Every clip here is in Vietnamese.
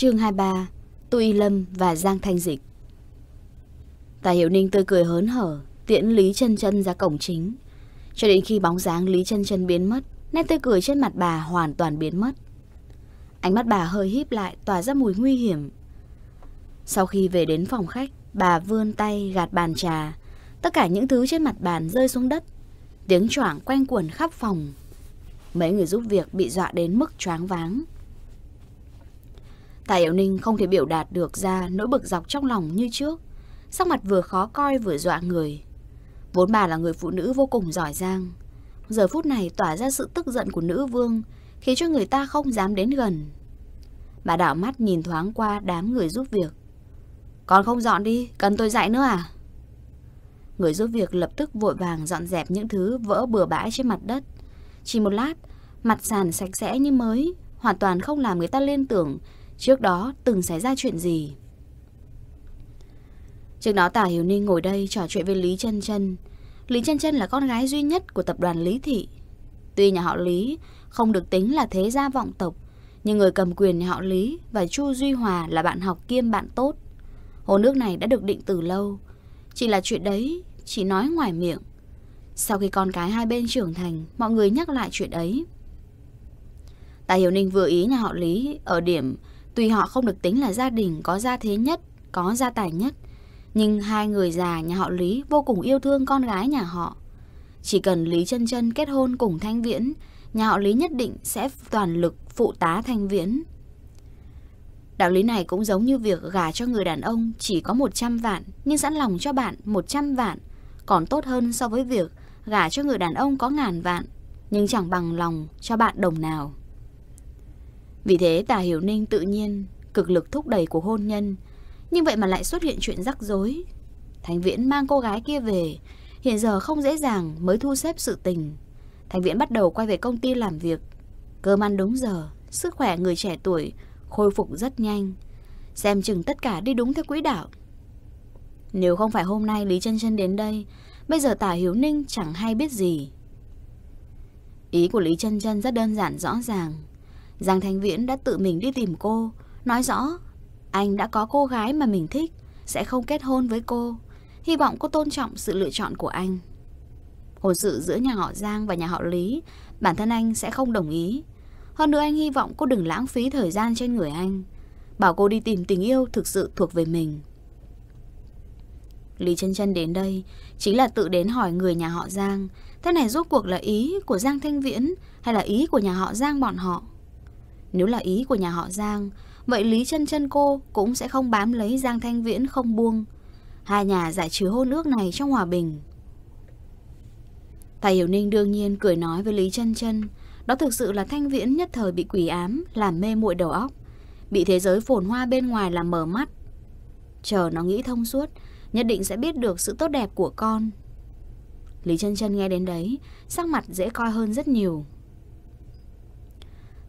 Chương 23 Tô Y Lâm và Giang Thanh Dịch Tài Hiểu Ninh tươi cười hớn hở Tiễn Lý Trân Trân ra cổng chính Cho đến khi bóng dáng Lý Trân Trân biến mất Nét tươi cười trên mặt bà hoàn toàn biến mất Ánh mắt bà hơi híp lại Tỏa ra mùi nguy hiểm Sau khi về đến phòng khách Bà vươn tay gạt bàn trà Tất cả những thứ trên mặt bàn rơi xuống đất Tiếng choảng quanh quẩn khắp phòng Mấy người giúp việc bị dọa đến mức choáng váng Tạ Hiểu Ninh không thể biểu đạt được ra nỗi bực dọc trong lòng như trước. Sắc mặt vừa khó coi vừa dọa người. Vốn bà là người phụ nữ vô cùng giỏi giang. Giờ phút này tỏa ra sự tức giận của nữ vương, khiến cho người ta không dám đến gần. Bà đảo mắt nhìn thoáng qua đám người giúp việc. Còn không dọn đi, cần tôi dạy nữa à? Người giúp việc lập tức vội vàng dọn dẹp những thứ vỡ bừa bãi trên mặt đất. Chỉ một lát, mặt sàn sạch sẽ như mới, hoàn toàn không làm người ta liên tưởng Trước đó từng xảy ra chuyện gì Trước đó Tả Hiểu Ninh ngồi đây trò chuyện với Lý chân chân Lý chân chân là con gái duy nhất của tập đoàn Lý Thị Tuy nhà họ Lý không được tính là thế gia vọng tộc Nhưng người cầm quyền nhà họ Lý và Chu Duy Hòa là bạn học kiêm bạn tốt hồ nước này đã được định từ lâu Chỉ là chuyện đấy chỉ nói ngoài miệng Sau khi con cái hai bên trưởng thành Mọi người nhắc lại chuyện ấy tả Hiểu Ninh vừa ý nhà họ Lý Ở điểm Tuy họ không được tính là gia đình có gia thế nhất, có gia tài nhất, nhưng hai người già nhà họ Lý vô cùng yêu thương con gái nhà họ. Chỉ cần Lý Chân Chân kết hôn cùng Thanh Viễn, nhà họ Lý nhất định sẽ toàn lực phụ tá Thanh Viễn. Đạo lý này cũng giống như việc gả cho người đàn ông chỉ có 100 vạn nhưng sẵn lòng cho bạn 100 vạn, còn tốt hơn so với việc gả cho người đàn ông có ngàn vạn nhưng chẳng bằng lòng cho bạn đồng nào. Vì thế tà Hiểu Ninh tự nhiên cực lực thúc đẩy của hôn nhân, nhưng vậy mà lại xuất hiện chuyện rắc rối. Thành Viễn mang cô gái kia về, hiện giờ không dễ dàng mới thu xếp sự tình. Thành Viễn bắt đầu quay về công ty làm việc, cơm ăn đúng giờ, sức khỏe người trẻ tuổi khôi phục rất nhanh. Xem chừng tất cả đi đúng theo quỹ đạo. Nếu không phải hôm nay Lý Chân Chân đến đây, bây giờ Tả Hiếu Ninh chẳng hay biết gì. Ý của Lý Chân Chân rất đơn giản rõ ràng, Giang Thanh Viễn đã tự mình đi tìm cô, nói rõ anh đã có cô gái mà mình thích, sẽ không kết hôn với cô. Hy vọng cô tôn trọng sự lựa chọn của anh. Hồn sự giữa nhà họ Giang và nhà họ Lý, bản thân anh sẽ không đồng ý. Hơn nữa anh hy vọng cô đừng lãng phí thời gian trên người anh. Bảo cô đi tìm tình yêu thực sự thuộc về mình. Lý Trân Trân đến đây chính là tự đến hỏi người nhà họ Giang, thế này rốt cuộc là ý của Giang Thanh Viễn hay là ý của nhà họ Giang bọn họ. Nếu là ý của nhà họ Giang, vậy Lý Chân Chân cô cũng sẽ không bám lấy Giang Thanh Viễn không buông. Hai nhà giải trừ hôn ước này trong hòa bình. Tài Hiểu Ninh đương nhiên cười nói với Lý Chân Chân, đó thực sự là Thanh Viễn nhất thời bị quỷ ám làm mê muội đầu óc, bị thế giới phồn hoa bên ngoài làm mở mắt. Chờ nó nghĩ thông suốt, nhất định sẽ biết được sự tốt đẹp của con. Lý Chân Chân nghe đến đấy, sắc mặt dễ coi hơn rất nhiều.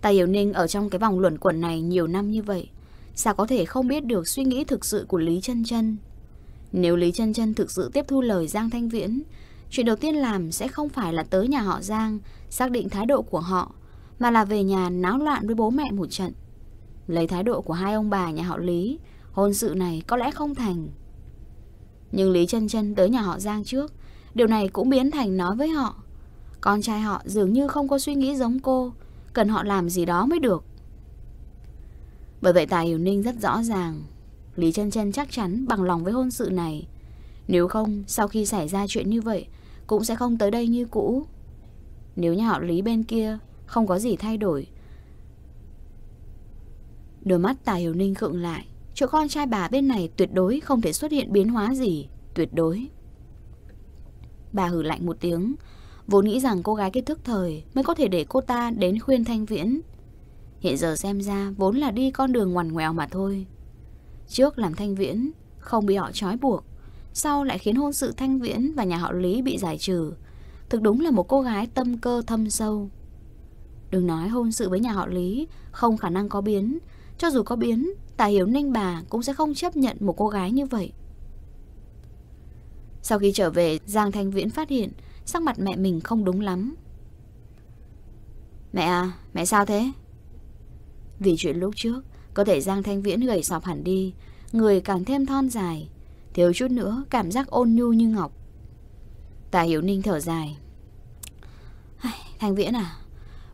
Tạ Hiểu Ninh ở trong cái vòng luẩn quẩn này nhiều năm như vậy, sao có thể không biết được suy nghĩ thực sự của Lý Chân Chân? Nếu Lý Chân Chân thực sự tiếp thu lời Giang Thanh Viễn, chuyện đầu tiên làm sẽ không phải là tới nhà họ Giang xác định thái độ của họ, mà là về nhà náo loạn với bố mẹ một trận. Lấy thái độ của hai ông bà nhà họ Lý, hôn sự này có lẽ không thành. Nhưng Lý Chân Chân tới nhà họ Giang trước, điều này cũng biến thành nói với họ. Con trai họ dường như không có suy nghĩ giống cô, cần họ làm gì đó mới được. Bởi vậy Tài Hiểu Ninh rất rõ ràng, Lý Chân Chân chắc chắn bằng lòng với hôn sự này. Nếu không, sau khi xảy ra chuyện như vậy, cũng sẽ không tới đây như cũ. Nếu nhà họ Lý bên kia không có gì thay đổi. Đôi mắt Tài Hiểu Ninh khựng lại, chỗ con trai bà bên này tuyệt đối không thể xuất hiện biến hóa gì, tuyệt đối. Bà hử lạnh một tiếng, Vốn nghĩ rằng cô gái kia thức thời mới có thể để cô ta đến khuyên Thanh Viễn. Hiện giờ xem ra vốn là đi con đường ngoằn ngoèo mà thôi. Trước làm Thanh Viễn, không bị họ trói buộc. Sau lại khiến hôn sự Thanh Viễn và nhà họ Lý bị giải trừ. Thực đúng là một cô gái tâm cơ thâm sâu. Đừng nói hôn sự với nhà họ Lý, không khả năng có biến. Cho dù có biến, Tà Hiếu Ninh bà cũng sẽ không chấp nhận một cô gái như vậy. Sau khi trở về, Giang Thanh Viễn phát hiện Sắc mặt mẹ mình không đúng lắm Mẹ à, mẹ sao thế? Vì chuyện lúc trước Có thể Giang Thanh Viễn gầy sọp hẳn đi Người càng thêm thon dài Thiếu chút nữa cảm giác ôn nhu như ngọc Tả Hiểu Ninh thở dài Thanh Viễn à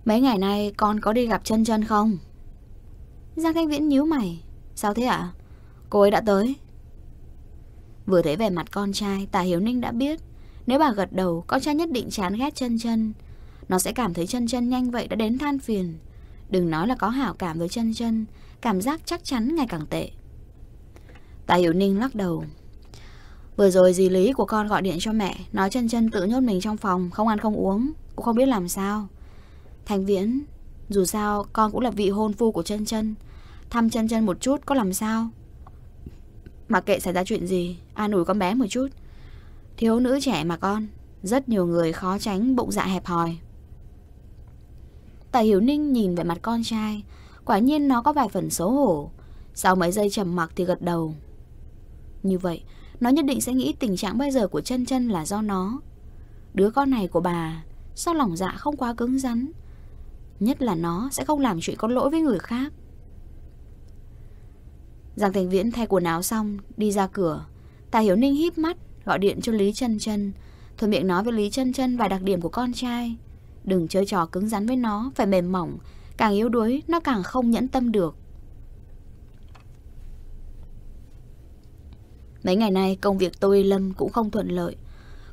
Mấy ngày nay con có đi gặp chân chân không? Giang Thanh Viễn nhíu mày Sao thế ạ? À? Cô ấy đã tới Vừa thấy vẻ mặt con trai Tả Hiếu Ninh đã biết nếu bà gật đầu, con trai nhất định chán ghét chân chân. Nó sẽ cảm thấy chân chân nhanh vậy đã đến than phiền. Đừng nói là có hảo cảm với chân chân, cảm giác chắc chắn ngày càng tệ. Tạ Hiểu Ninh lắc đầu. Vừa rồi dì Lý của con gọi điện cho mẹ, nói chân chân tự nhốt mình trong phòng, không ăn không uống, cũng không biết làm sao. Thành Viễn, dù sao con cũng là vị hôn phu của chân chân, thăm chân chân một chút có làm sao? mà kệ xảy ra chuyện gì, an ủi con bé một chút. Thiếu nữ trẻ mà con Rất nhiều người khó tránh bụng dạ hẹp hòi Tả Hiểu Ninh nhìn về mặt con trai Quả nhiên nó có vài phần xấu hổ Sau mấy giây trầm mặc thì gật đầu Như vậy Nó nhất định sẽ nghĩ tình trạng bây giờ của chân chân là do nó Đứa con này của bà Sao lòng dạ không quá cứng rắn Nhất là nó sẽ không làm chuyện có lỗi với người khác Giang Thành Viễn thay quần áo xong Đi ra cửa Tà Hiểu Ninh híp mắt gọi điện cho Lý Chân Chân, thuận miệng nói với Lý Chân Chân vài đặc điểm của con trai, đừng chơi trò cứng rắn với nó, phải mềm mỏng, càng yếu đuối nó càng không nhẫn tâm được. Mấy ngày nay công việc tôi Lâm cũng không thuận lợi.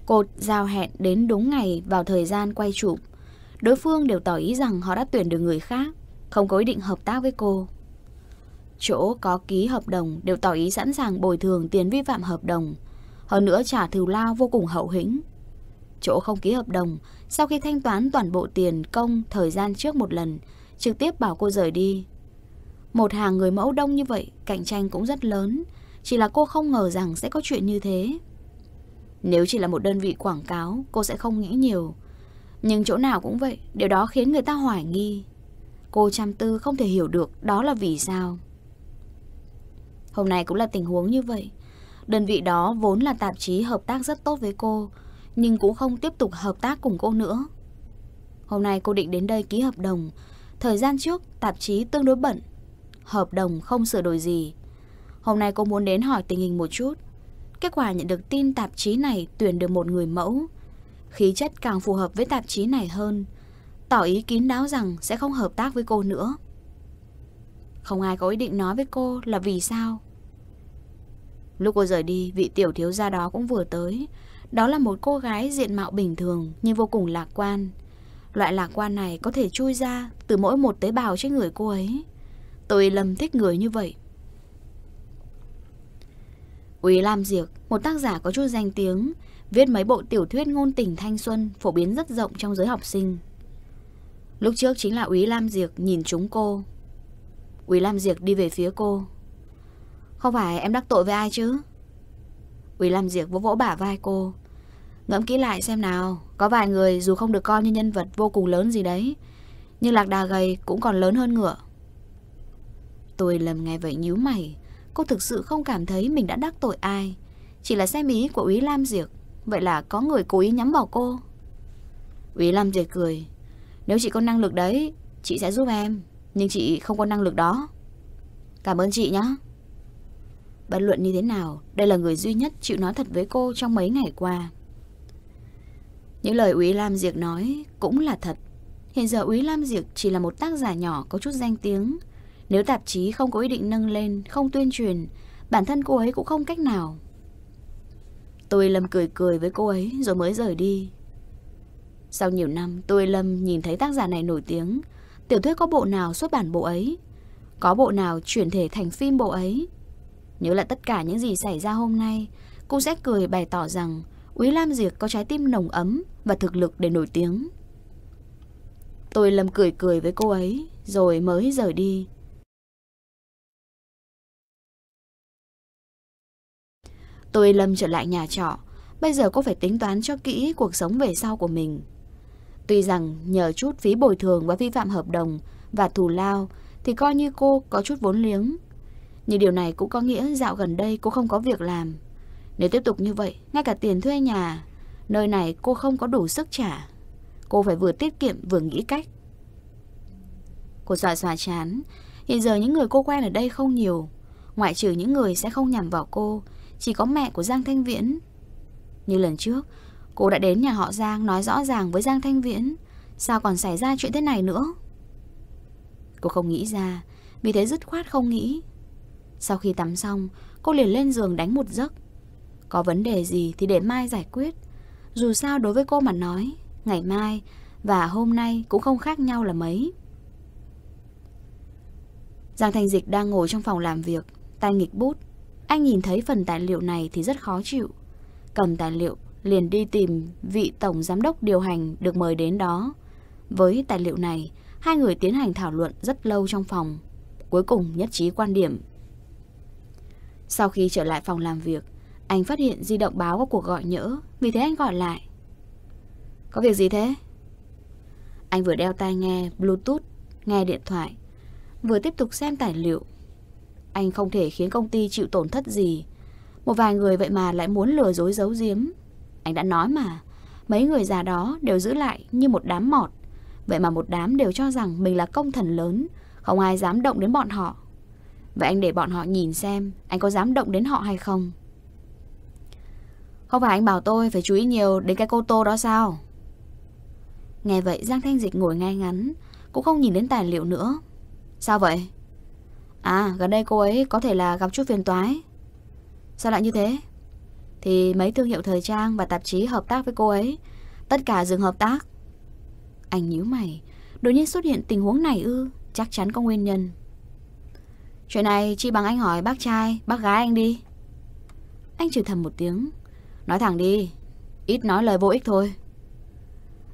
Cột giao hẹn đến đúng ngày vào thời gian quay chụp. Đối phương đều tỏ ý rằng họ đã tuyển được người khác, không có ý định hợp tác với cô. Chỗ có ký hợp đồng đều tỏ ý sẵn sàng bồi thường tiền vi phạm hợp đồng, hơn nữa trả thù lao vô cùng hậu hĩnh Chỗ không ký hợp đồng Sau khi thanh toán toàn bộ tiền công Thời gian trước một lần Trực tiếp bảo cô rời đi Một hàng người mẫu đông như vậy Cạnh tranh cũng rất lớn Chỉ là cô không ngờ rằng sẽ có chuyện như thế Nếu chỉ là một đơn vị quảng cáo Cô sẽ không nghĩ nhiều Nhưng chỗ nào cũng vậy Điều đó khiến người ta hoài nghi Cô chăm tư không thể hiểu được Đó là vì sao Hôm nay cũng là tình huống như vậy Đơn vị đó vốn là tạp chí hợp tác rất tốt với cô, nhưng cũng không tiếp tục hợp tác cùng cô nữa. Hôm nay cô định đến đây ký hợp đồng. Thời gian trước, tạp chí tương đối bận. Hợp đồng không sửa đổi gì. Hôm nay cô muốn đến hỏi tình hình một chút. Kết quả nhận được tin tạp chí này tuyển được một người mẫu. Khí chất càng phù hợp với tạp chí này hơn. Tỏ ý kín đáo rằng sẽ không hợp tác với cô nữa. Không ai có ý định nói với cô là vì sao Lúc cô rời đi, vị tiểu thiếu gia đó cũng vừa tới. Đó là một cô gái diện mạo bình thường nhưng vô cùng lạc quan. Loại lạc quan này có thể chui ra từ mỗi một tế bào trên người cô ấy. Tôi lầm thích người như vậy. Quý Lam Diệc, một tác giả có chút danh tiếng, viết mấy bộ tiểu thuyết ngôn tình thanh xuân phổ biến rất rộng trong giới học sinh. Lúc trước chính là Úy Lam Diệc nhìn chúng cô. Úy Lam Diệc đi về phía cô. Không phải em đắc tội với ai chứ Quý làm diệt vỗ vỗ bả vai cô Ngẫm kỹ lại xem nào Có vài người dù không được coi như nhân vật vô cùng lớn gì đấy Nhưng lạc đà gầy cũng còn lớn hơn ngựa Tôi lầm nghe vậy nhíu mày Cô thực sự không cảm thấy mình đã đắc tội ai Chỉ là xem ý của Úy Lam Diệc Vậy là có người cố ý nhắm vào cô Úy Lam Diệc cười Nếu chị có năng lực đấy Chị sẽ giúp em Nhưng chị không có năng lực đó Cảm ơn chị nhé Bất luận như thế nào, đây là người duy nhất chịu nói thật với cô trong mấy ngày qua. Những lời Úy Lam Diệc nói cũng là thật. Hiện giờ Úy Lam Diệc chỉ là một tác giả nhỏ có chút danh tiếng. Nếu tạp chí không có ý định nâng lên, không tuyên truyền, bản thân cô ấy cũng không cách nào. Tôi Lâm cười cười với cô ấy rồi mới rời đi. Sau nhiều năm, tôi Lâm nhìn thấy tác giả này nổi tiếng. Tiểu thuyết có bộ nào xuất bản bộ ấy? Có bộ nào chuyển thể thành phim bộ ấy? Nhớ lại tất cả những gì xảy ra hôm nay, cô sẽ cười bày tỏ rằng Úy Lam Diệc có trái tim nồng ấm và thực lực để nổi tiếng. Tôi lầm cười cười với cô ấy, rồi mới rời đi. Tôi lâm trở lại nhà trọ, bây giờ cô phải tính toán cho kỹ cuộc sống về sau của mình. Tuy rằng nhờ chút phí bồi thường và vi phạm hợp đồng và thù lao thì coi như cô có chút vốn liếng, nhưng điều này cũng có nghĩa dạo gần đây cô không có việc làm. Nếu tiếp tục như vậy, ngay cả tiền thuê nhà, nơi này cô không có đủ sức trả. Cô phải vừa tiết kiệm vừa nghĩ cách. Cô xòa xòa chán. Hiện giờ những người cô quen ở đây không nhiều. Ngoại trừ những người sẽ không nhằm vào cô, chỉ có mẹ của Giang Thanh Viễn. Như lần trước, cô đã đến nhà họ Giang nói rõ ràng với Giang Thanh Viễn. Sao còn xảy ra chuyện thế này nữa? Cô không nghĩ ra, vì thế dứt khoát không nghĩ. Sau khi tắm xong, cô liền lên giường đánh một giấc. Có vấn đề gì thì để mai giải quyết. Dù sao đối với cô mà nói, ngày mai và hôm nay cũng không khác nhau là mấy. Giang Thanh Dịch đang ngồi trong phòng làm việc, tay nghịch bút. Anh nhìn thấy phần tài liệu này thì rất khó chịu. Cầm tài liệu, liền đi tìm vị tổng giám đốc điều hành được mời đến đó. Với tài liệu này, hai người tiến hành thảo luận rất lâu trong phòng. Cuối cùng nhất trí quan điểm sau khi trở lại phòng làm việc, anh phát hiện di động báo có cuộc gọi nhỡ, vì thế anh gọi lại. Có việc gì thế? Anh vừa đeo tai nghe Bluetooth, nghe điện thoại, vừa tiếp tục xem tài liệu. Anh không thể khiến công ty chịu tổn thất gì. Một vài người vậy mà lại muốn lừa dối giấu giếm. Anh đã nói mà, mấy người già đó đều giữ lại như một đám mọt. Vậy mà một đám đều cho rằng mình là công thần lớn, không ai dám động đến bọn họ. Vậy anh để bọn họ nhìn xem Anh có dám động đến họ hay không Không phải anh bảo tôi phải chú ý nhiều đến cái cô tô đó sao Nghe vậy Giang Thanh Dịch ngồi ngay ngắn Cũng không nhìn đến tài liệu nữa Sao vậy À gần đây cô ấy có thể là gặp chút phiền toái Sao lại như thế Thì mấy thương hiệu thời trang và tạp chí hợp tác với cô ấy Tất cả dừng hợp tác Anh nhíu mày Đột nhiên xuất hiện tình huống này ư Chắc chắn có nguyên nhân Chuyện này chi bằng anh hỏi bác trai, bác gái anh đi. Anh chịu thầm một tiếng. Nói thẳng đi, ít nói lời vô ích thôi.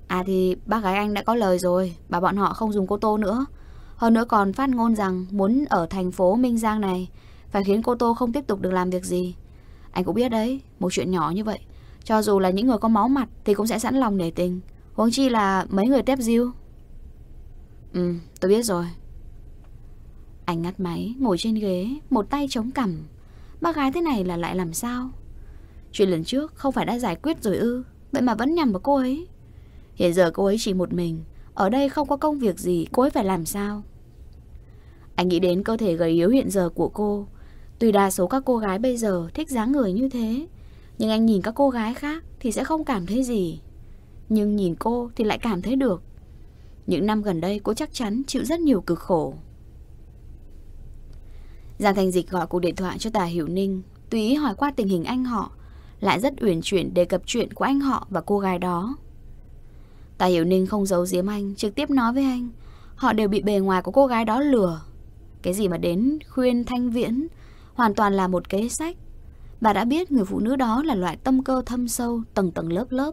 À thì bác gái anh đã có lời rồi, bà bọn họ không dùng cô Tô nữa. Hơn nữa còn phát ngôn rằng muốn ở thành phố Minh Giang này phải khiến cô Tô không tiếp tục được làm việc gì. Anh cũng biết đấy, một chuyện nhỏ như vậy, cho dù là những người có máu mặt thì cũng sẽ sẵn lòng để tình. Huống chi là mấy người tép diêu. Ừ, tôi biết rồi, anh ngắt máy, ngồi trên ghế, một tay chống cằm. Bác gái thế này là lại làm sao? Chuyện lần trước không phải đã giải quyết rồi ư, vậy mà vẫn nhằm vào cô ấy. Hiện giờ cô ấy chỉ một mình, ở đây không có công việc gì, cô ấy phải làm sao? Anh nghĩ đến cơ thể gầy yếu hiện giờ của cô. tùy đa số các cô gái bây giờ thích dáng người như thế, nhưng anh nhìn các cô gái khác thì sẽ không cảm thấy gì. Nhưng nhìn cô thì lại cảm thấy được. Những năm gần đây cô chắc chắn chịu rất nhiều cực khổ. Giang Thanh Dịch gọi cuộc điện thoại cho Tà Hiểu Ninh, tùy hỏi qua tình hình anh họ, lại rất uyển chuyển đề cập chuyện của anh họ và cô gái đó. Tà Hiểu Ninh không giấu giếm anh, trực tiếp nói với anh, họ đều bị bề ngoài của cô gái đó lừa. Cái gì mà đến khuyên thanh viễn, hoàn toàn là một kế sách. Bà đã biết người phụ nữ đó là loại tâm cơ thâm sâu, tầng tầng lớp lớp.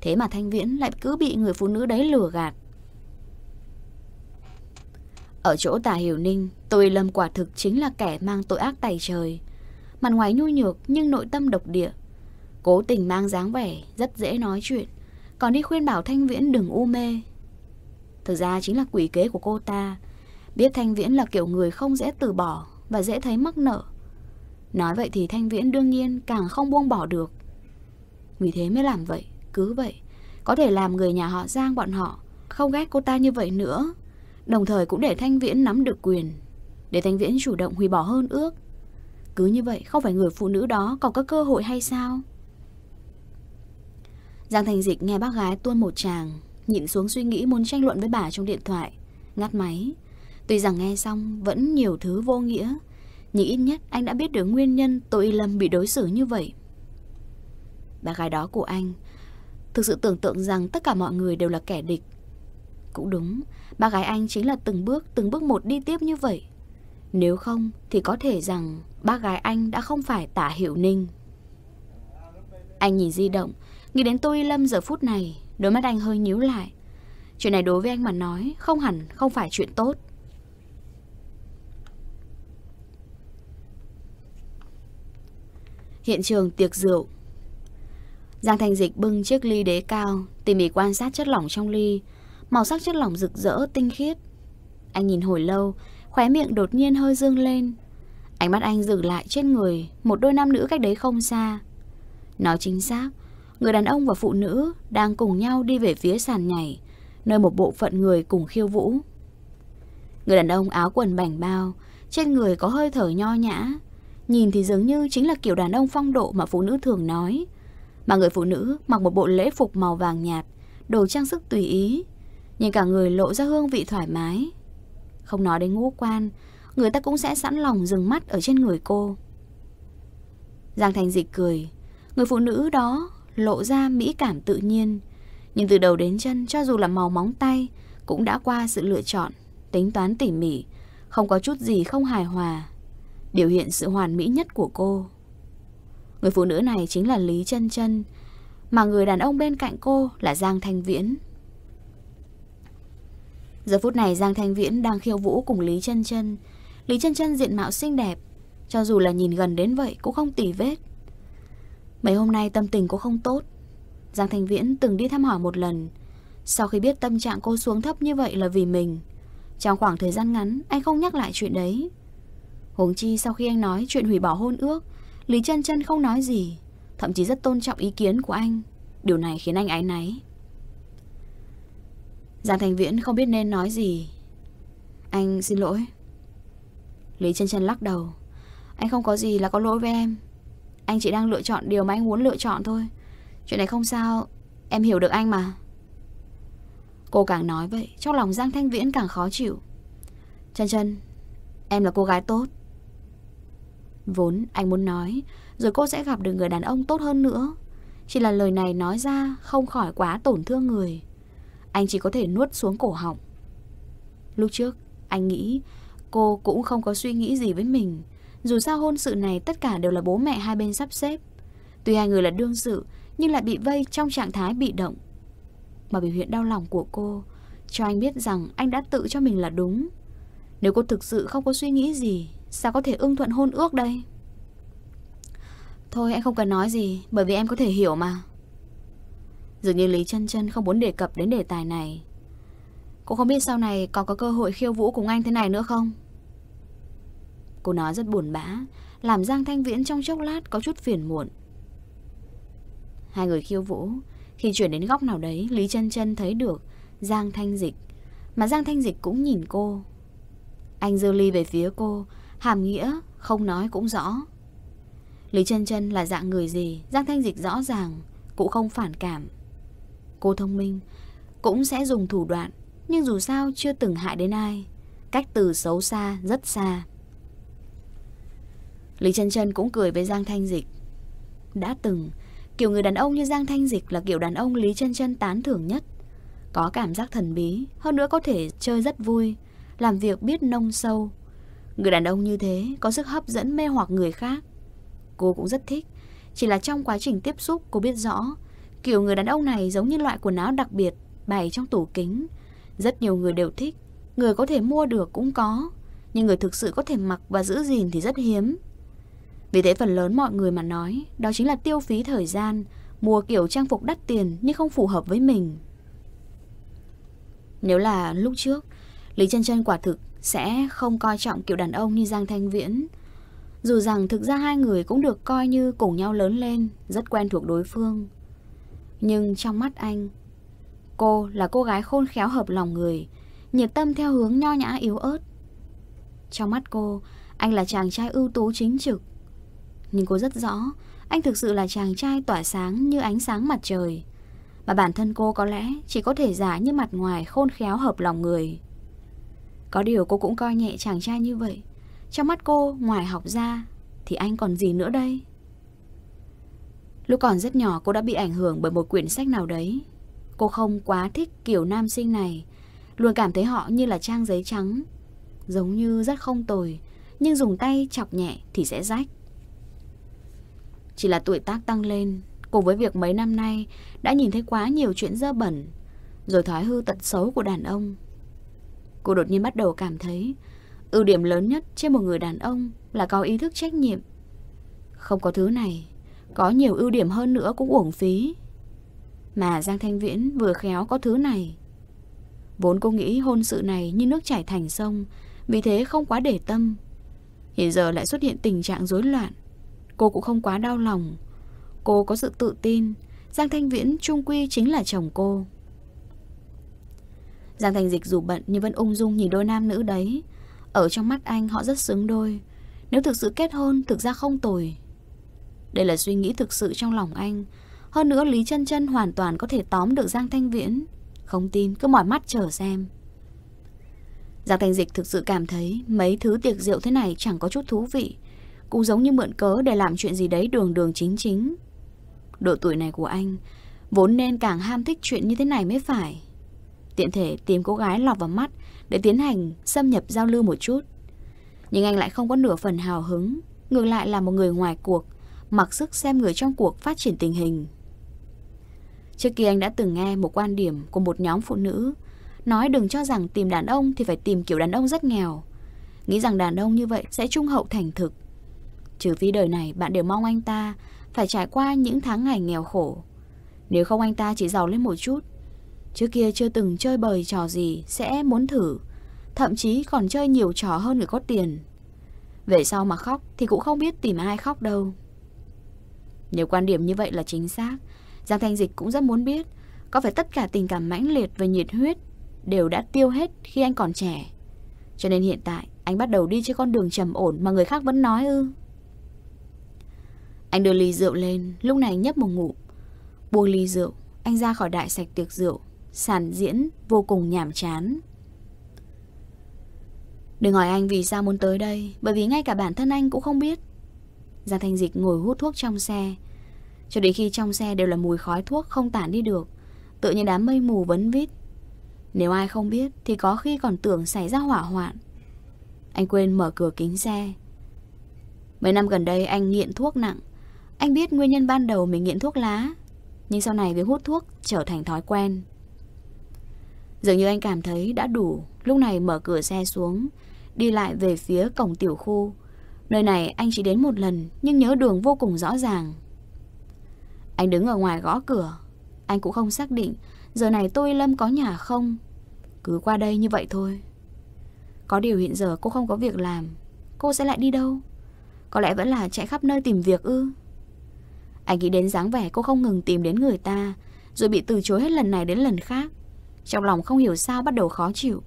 Thế mà Thanh Viễn lại cứ bị người phụ nữ đấy lừa gạt. Ở chỗ Tả Hiểu Ninh, Tôi Lâm quả thực chính là kẻ mang tội ác tày trời Mặt ngoài nhu nhược nhưng nội tâm độc địa Cố tình mang dáng vẻ, rất dễ nói chuyện Còn đi khuyên bảo Thanh Viễn đừng u mê Thực ra chính là quỷ kế của cô ta Biết Thanh Viễn là kiểu người không dễ từ bỏ Và dễ thấy mắc nợ Nói vậy thì Thanh Viễn đương nhiên càng không buông bỏ được Vì thế mới làm vậy, cứ vậy Có thể làm người nhà họ Giang bọn họ Không ghét cô ta như vậy nữa Đồng thời cũng để Thanh Viễn nắm được quyền để Thanh Viễn chủ động hủy bỏ hơn ước. Cứ như vậy không phải người phụ nữ đó còn có cơ hội hay sao? Giang Thành Dịch nghe bác gái tuôn một tràng, nhịn xuống suy nghĩ muốn tranh luận với bà trong điện thoại, ngắt máy. Tuy rằng nghe xong vẫn nhiều thứ vô nghĩa, nhưng ít nhất anh đã biết được nguyên nhân tội lầm bị đối xử như vậy. Bà gái đó của anh thực sự tưởng tượng rằng tất cả mọi người đều là kẻ địch. Cũng đúng, bà gái anh chính là từng bước, từng bước một đi tiếp như vậy, nếu không thì có thể rằng bác gái anh đã không phải tả Hiệu ninh. Anh nhìn di động, nghĩ đến tôi Lâm giờ phút này, đôi mắt anh hơi nhíu lại. Chuyện này đối với anh mà nói, không hẳn không phải chuyện tốt. Hiện trường tiệc rượu Giang Thành Dịch bưng chiếc ly đế cao, tỉ mỉ quan sát chất lỏng trong ly, màu sắc chất lỏng rực rỡ tinh khiết. Anh nhìn hồi lâu, Khóe miệng đột nhiên hơi dương lên Ánh mắt anh dừng lại trên người Một đôi nam nữ cách đấy không xa Nói chính xác Người đàn ông và phụ nữ đang cùng nhau đi về phía sàn nhảy Nơi một bộ phận người cùng khiêu vũ Người đàn ông áo quần bảnh bao Trên người có hơi thở nho nhã Nhìn thì dường như chính là kiểu đàn ông phong độ mà phụ nữ thường nói Mà người phụ nữ mặc một bộ lễ phục màu vàng nhạt Đồ trang sức tùy ý Nhưng cả người lộ ra hương vị thoải mái không nói đến ngũ quan Người ta cũng sẽ sẵn lòng dừng mắt ở trên người cô Giang Thành Dịch cười Người phụ nữ đó lộ ra mỹ cảm tự nhiên Nhưng từ đầu đến chân cho dù là màu móng tay Cũng đã qua sự lựa chọn Tính toán tỉ mỉ Không có chút gì không hài hòa Biểu hiện sự hoàn mỹ nhất của cô Người phụ nữ này chính là Lý Chân Chân Mà người đàn ông bên cạnh cô là Giang Thanh Viễn Giờ phút này Giang Thanh Viễn đang khiêu vũ cùng Lý Chân Chân. Lý Chân Chân diện mạo xinh đẹp, cho dù là nhìn gần đến vậy cũng không tỉ vết. Mấy hôm nay tâm tình cũng không tốt. Giang Thanh Viễn từng đi thăm hỏi một lần, sau khi biết tâm trạng cô xuống thấp như vậy là vì mình. Trong khoảng thời gian ngắn, anh không nhắc lại chuyện đấy. Huống chi sau khi anh nói chuyện hủy bỏ hôn ước, Lý Chân Chân không nói gì, thậm chí rất tôn trọng ý kiến của anh. Điều này khiến anh áy náy. Giang Thành Viễn không biết nên nói gì Anh xin lỗi Lý chân chân lắc đầu Anh không có gì là có lỗi với em Anh chỉ đang lựa chọn điều mà anh muốn lựa chọn thôi Chuyện này không sao Em hiểu được anh mà Cô càng nói vậy Trong lòng Giang Thanh Viễn càng khó chịu Chân chân Em là cô gái tốt Vốn anh muốn nói Rồi cô sẽ gặp được người đàn ông tốt hơn nữa Chỉ là lời này nói ra Không khỏi quá tổn thương người anh chỉ có thể nuốt xuống cổ họng Lúc trước anh nghĩ cô cũng không có suy nghĩ gì với mình Dù sao hôn sự này tất cả đều là bố mẹ hai bên sắp xếp Tuy hai người là đương sự Nhưng lại bị vây trong trạng thái bị động Mà biểu hiện đau lòng của cô Cho anh biết rằng anh đã tự cho mình là đúng Nếu cô thực sự không có suy nghĩ gì Sao có thể ưng thuận hôn ước đây Thôi anh không cần nói gì Bởi vì em có thể hiểu mà Dường như Lý Trân Trân không muốn đề cập đến đề tài này Cô không biết sau này còn có cơ hội khiêu vũ cùng anh thế này nữa không? Cô nói rất buồn bã Làm Giang Thanh Viễn trong chốc lát có chút phiền muộn Hai người khiêu vũ Khi chuyển đến góc nào đấy Lý Trân Trân thấy được Giang Thanh Dịch Mà Giang Thanh Dịch cũng nhìn cô Anh dơ ly về phía cô Hàm nghĩa không nói cũng rõ Lý Trân Trân là dạng người gì Giang Thanh Dịch rõ ràng Cũng không phản cảm Cô thông minh Cũng sẽ dùng thủ đoạn Nhưng dù sao chưa từng hại đến ai Cách từ xấu xa rất xa Lý Trân Trân cũng cười với Giang Thanh Dịch Đã từng Kiểu người đàn ông như Giang Thanh Dịch là kiểu đàn ông Lý Trân Trân tán thưởng nhất Có cảm giác thần bí Hơn nữa có thể chơi rất vui Làm việc biết nông sâu Người đàn ông như thế có sức hấp dẫn mê hoặc người khác Cô cũng rất thích Chỉ là trong quá trình tiếp xúc cô biết rõ Kiểu người đàn ông này giống như loại quần áo đặc biệt bày trong tủ kính. Rất nhiều người đều thích, người có thể mua được cũng có, nhưng người thực sự có thể mặc và giữ gìn thì rất hiếm. Vì thế phần lớn mọi người mà nói, đó chính là tiêu phí thời gian, mua kiểu trang phục đắt tiền nhưng không phù hợp với mình. Nếu là lúc trước, Lý Chân Chân quả thực sẽ không coi trọng kiểu đàn ông như Giang Thanh Viễn. Dù rằng thực ra hai người cũng được coi như cùng nhau lớn lên, rất quen thuộc đối phương. Nhưng trong mắt anh Cô là cô gái khôn khéo hợp lòng người Nhiệt tâm theo hướng nho nhã yếu ớt Trong mắt cô Anh là chàng trai ưu tú chính trực Nhưng cô rất rõ Anh thực sự là chàng trai tỏa sáng như ánh sáng mặt trời Mà bản thân cô có lẽ Chỉ có thể giả như mặt ngoài khôn khéo hợp lòng người Có điều cô cũng coi nhẹ chàng trai như vậy Trong mắt cô ngoài học ra Thì anh còn gì nữa đây Lúc còn rất nhỏ cô đã bị ảnh hưởng bởi một quyển sách nào đấy. Cô không quá thích kiểu nam sinh này, luôn cảm thấy họ như là trang giấy trắng. Giống như rất không tồi, nhưng dùng tay chọc nhẹ thì sẽ rách. Chỉ là tuổi tác tăng lên, cùng với việc mấy năm nay đã nhìn thấy quá nhiều chuyện dơ bẩn, rồi thói hư tật xấu của đàn ông. Cô đột nhiên bắt đầu cảm thấy ưu điểm lớn nhất trên một người đàn ông là có ý thức trách nhiệm. Không có thứ này, có nhiều ưu điểm hơn nữa cũng uổng phí Mà Giang Thanh Viễn vừa khéo có thứ này Vốn cô nghĩ hôn sự này như nước chảy thành sông Vì thế không quá để tâm Hiện giờ lại xuất hiện tình trạng rối loạn Cô cũng không quá đau lòng Cô có sự tự tin Giang Thanh Viễn trung quy chính là chồng cô Giang Thanh Dịch dù bận nhưng vẫn ung dung nhìn đôi nam nữ đấy Ở trong mắt anh họ rất xứng đôi Nếu thực sự kết hôn thực ra không tồi đây là suy nghĩ thực sự trong lòng anh. Hơn nữa Lý Chân Chân hoàn toàn có thể tóm được Giang Thanh Viễn. Không tin cứ mỏi mắt chờ xem. Giang Thanh Dịch thực sự cảm thấy mấy thứ tiệc rượu thế này chẳng có chút thú vị, cũng giống như mượn cớ để làm chuyện gì đấy đường đường chính chính. Độ tuổi này của anh vốn nên càng ham thích chuyện như thế này mới phải. Tiện thể tìm cô gái lọt vào mắt để tiến hành xâm nhập giao lưu một chút. Nhưng anh lại không có nửa phần hào hứng, ngược lại là một người ngoài cuộc, mặc sức xem người trong cuộc phát triển tình hình. Trước kia anh đã từng nghe một quan điểm của một nhóm phụ nữ nói đừng cho rằng tìm đàn ông thì phải tìm kiểu đàn ông rất nghèo, nghĩ rằng đàn ông như vậy sẽ trung hậu thành thực. Trừ phi đời này bạn đều mong anh ta phải trải qua những tháng ngày nghèo khổ. Nếu không anh ta chỉ giàu lên một chút. Trước kia chưa từng chơi bời trò gì sẽ muốn thử, thậm chí còn chơi nhiều trò hơn người có tiền. Về sau mà khóc thì cũng không biết tìm ai khóc đâu. Nếu quan điểm như vậy là chính xác, Giang Thanh Dịch cũng rất muốn biết có phải tất cả tình cảm mãnh liệt và nhiệt huyết đều đã tiêu hết khi anh còn trẻ. Cho nên hiện tại, anh bắt đầu đi trên con đường trầm ổn mà người khác vẫn nói ư. Anh đưa ly rượu lên, lúc này nhấp một ngụm. Buông ly rượu, anh ra khỏi đại sạch tiệc rượu, sàn diễn vô cùng nhảm chán. Đừng hỏi anh vì sao muốn tới đây, bởi vì ngay cả bản thân anh cũng không biết. Giang Thanh Dịch ngồi hút thuốc trong xe Cho đến khi trong xe đều là mùi khói thuốc không tản đi được Tự nhiên đám mây mù vấn vít Nếu ai không biết Thì có khi còn tưởng xảy ra hỏa hoạn Anh quên mở cửa kính xe Mấy năm gần đây anh nghiện thuốc nặng Anh biết nguyên nhân ban đầu mình nghiện thuốc lá Nhưng sau này việc hút thuốc trở thành thói quen Dường như anh cảm thấy đã đủ Lúc này mở cửa xe xuống Đi lại về phía cổng tiểu khu Nơi này anh chỉ đến một lần nhưng nhớ đường vô cùng rõ ràng. Anh đứng ở ngoài gõ cửa. Anh cũng không xác định giờ này tôi Lâm có nhà không. Cứ qua đây như vậy thôi. Có điều hiện giờ cô không có việc làm. Cô sẽ lại đi đâu? Có lẽ vẫn là chạy khắp nơi tìm việc ư. Anh nghĩ đến dáng vẻ cô không ngừng tìm đến người ta Rồi bị từ chối hết lần này đến lần khác Trong lòng không hiểu sao bắt đầu khó chịu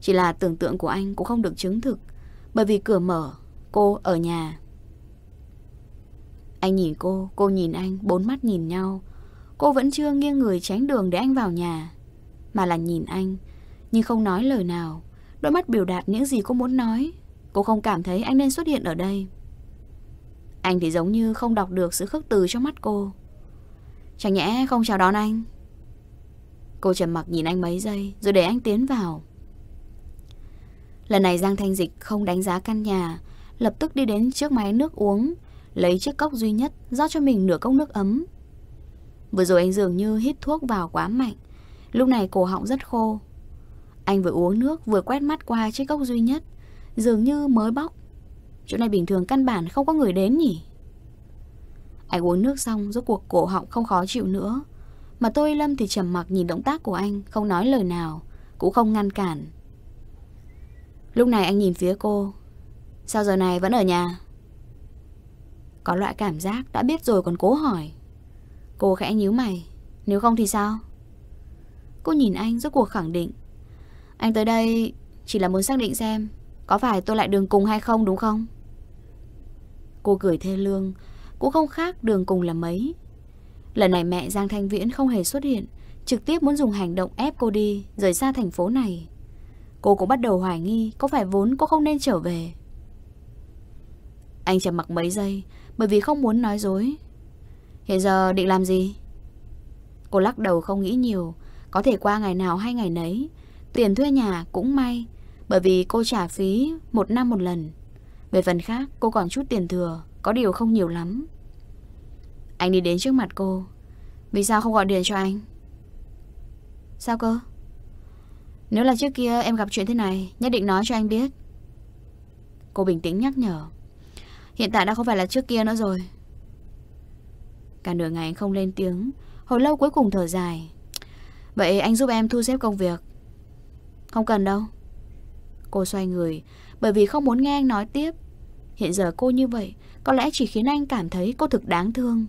Chỉ là tưởng tượng của anh cũng không được chứng thực bởi vì cửa mở Cô ở nhà Anh nhìn cô Cô nhìn anh Bốn mắt nhìn nhau Cô vẫn chưa nghiêng người tránh đường để anh vào nhà Mà là nhìn anh Nhưng không nói lời nào Đôi mắt biểu đạt những gì cô muốn nói Cô không cảm thấy anh nên xuất hiện ở đây Anh thì giống như không đọc được sự khước từ trong mắt cô Chẳng nhẽ không chào đón anh Cô trầm mặc nhìn anh mấy giây Rồi để anh tiến vào Lần này Giang Thanh Dịch không đánh giá căn nhà, lập tức đi đến trước máy nước uống, lấy chiếc cốc duy nhất, rót cho mình nửa cốc nước ấm. Vừa rồi anh dường như hít thuốc vào quá mạnh, lúc này cổ họng rất khô. Anh vừa uống nước vừa quét mắt qua chiếc cốc duy nhất, dường như mới bóc. Chỗ này bình thường căn bản không có người đến nhỉ? Anh uống nước xong rốt cuộc cổ họng không khó chịu nữa. Mà tôi Lâm thì trầm mặc nhìn động tác của anh, không nói lời nào, cũng không ngăn cản. Lúc này anh nhìn phía cô Sao giờ này vẫn ở nhà Có loại cảm giác đã biết rồi còn cố hỏi Cô khẽ nhíu mày Nếu không thì sao Cô nhìn anh rốt cuộc khẳng định Anh tới đây chỉ là muốn xác định xem Có phải tôi lại đường cùng hay không đúng không Cô cười thê lương Cũng không khác đường cùng là mấy Lần này mẹ Giang Thanh Viễn không hề xuất hiện Trực tiếp muốn dùng hành động ép cô đi Rời xa thành phố này Cô cũng bắt đầu hoài nghi Có phải vốn cô không nên trở về Anh trầm mặc mấy giây Bởi vì không muốn nói dối Hiện giờ định làm gì Cô lắc đầu không nghĩ nhiều Có thể qua ngày nào hay ngày nấy Tiền thuê nhà cũng may Bởi vì cô trả phí một năm một lần Về phần khác cô còn chút tiền thừa Có điều không nhiều lắm Anh đi đến trước mặt cô Vì sao không gọi điện cho anh Sao cơ nếu là trước kia em gặp chuyện thế này Nhất định nói cho anh biết Cô bình tĩnh nhắc nhở Hiện tại đã không phải là trước kia nữa rồi Cả nửa ngày anh không lên tiếng Hồi lâu cuối cùng thở dài Vậy anh giúp em thu xếp công việc Không cần đâu Cô xoay người Bởi vì không muốn nghe anh nói tiếp Hiện giờ cô như vậy Có lẽ chỉ khiến anh cảm thấy cô thực đáng thương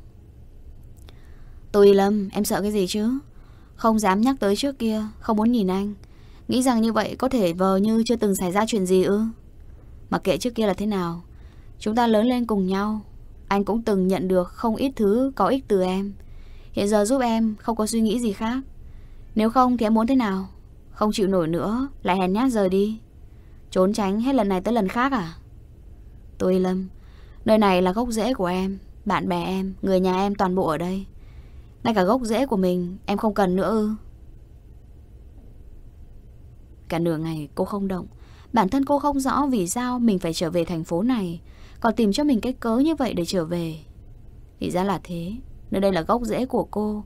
tôi Lâm, em sợ cái gì chứ Không dám nhắc tới trước kia Không muốn nhìn anh Nghĩ rằng như vậy có thể vờ như chưa từng xảy ra chuyện gì ư Mà kệ trước kia là thế nào Chúng ta lớn lên cùng nhau Anh cũng từng nhận được không ít thứ có ích từ em Hiện giờ giúp em không có suy nghĩ gì khác Nếu không thì em muốn thế nào Không chịu nổi nữa Lại hèn nhát rời đi Trốn tránh hết lần này tới lần khác à Tôi lâm Nơi này là gốc rễ của em Bạn bè em, người nhà em toàn bộ ở đây Ngay cả gốc rễ của mình Em không cần nữa ư Cả nửa ngày cô không động Bản thân cô không rõ vì sao mình phải trở về thành phố này Còn tìm cho mình cái cớ như vậy để trở về Thì ra là thế Nơi đây là gốc rễ của cô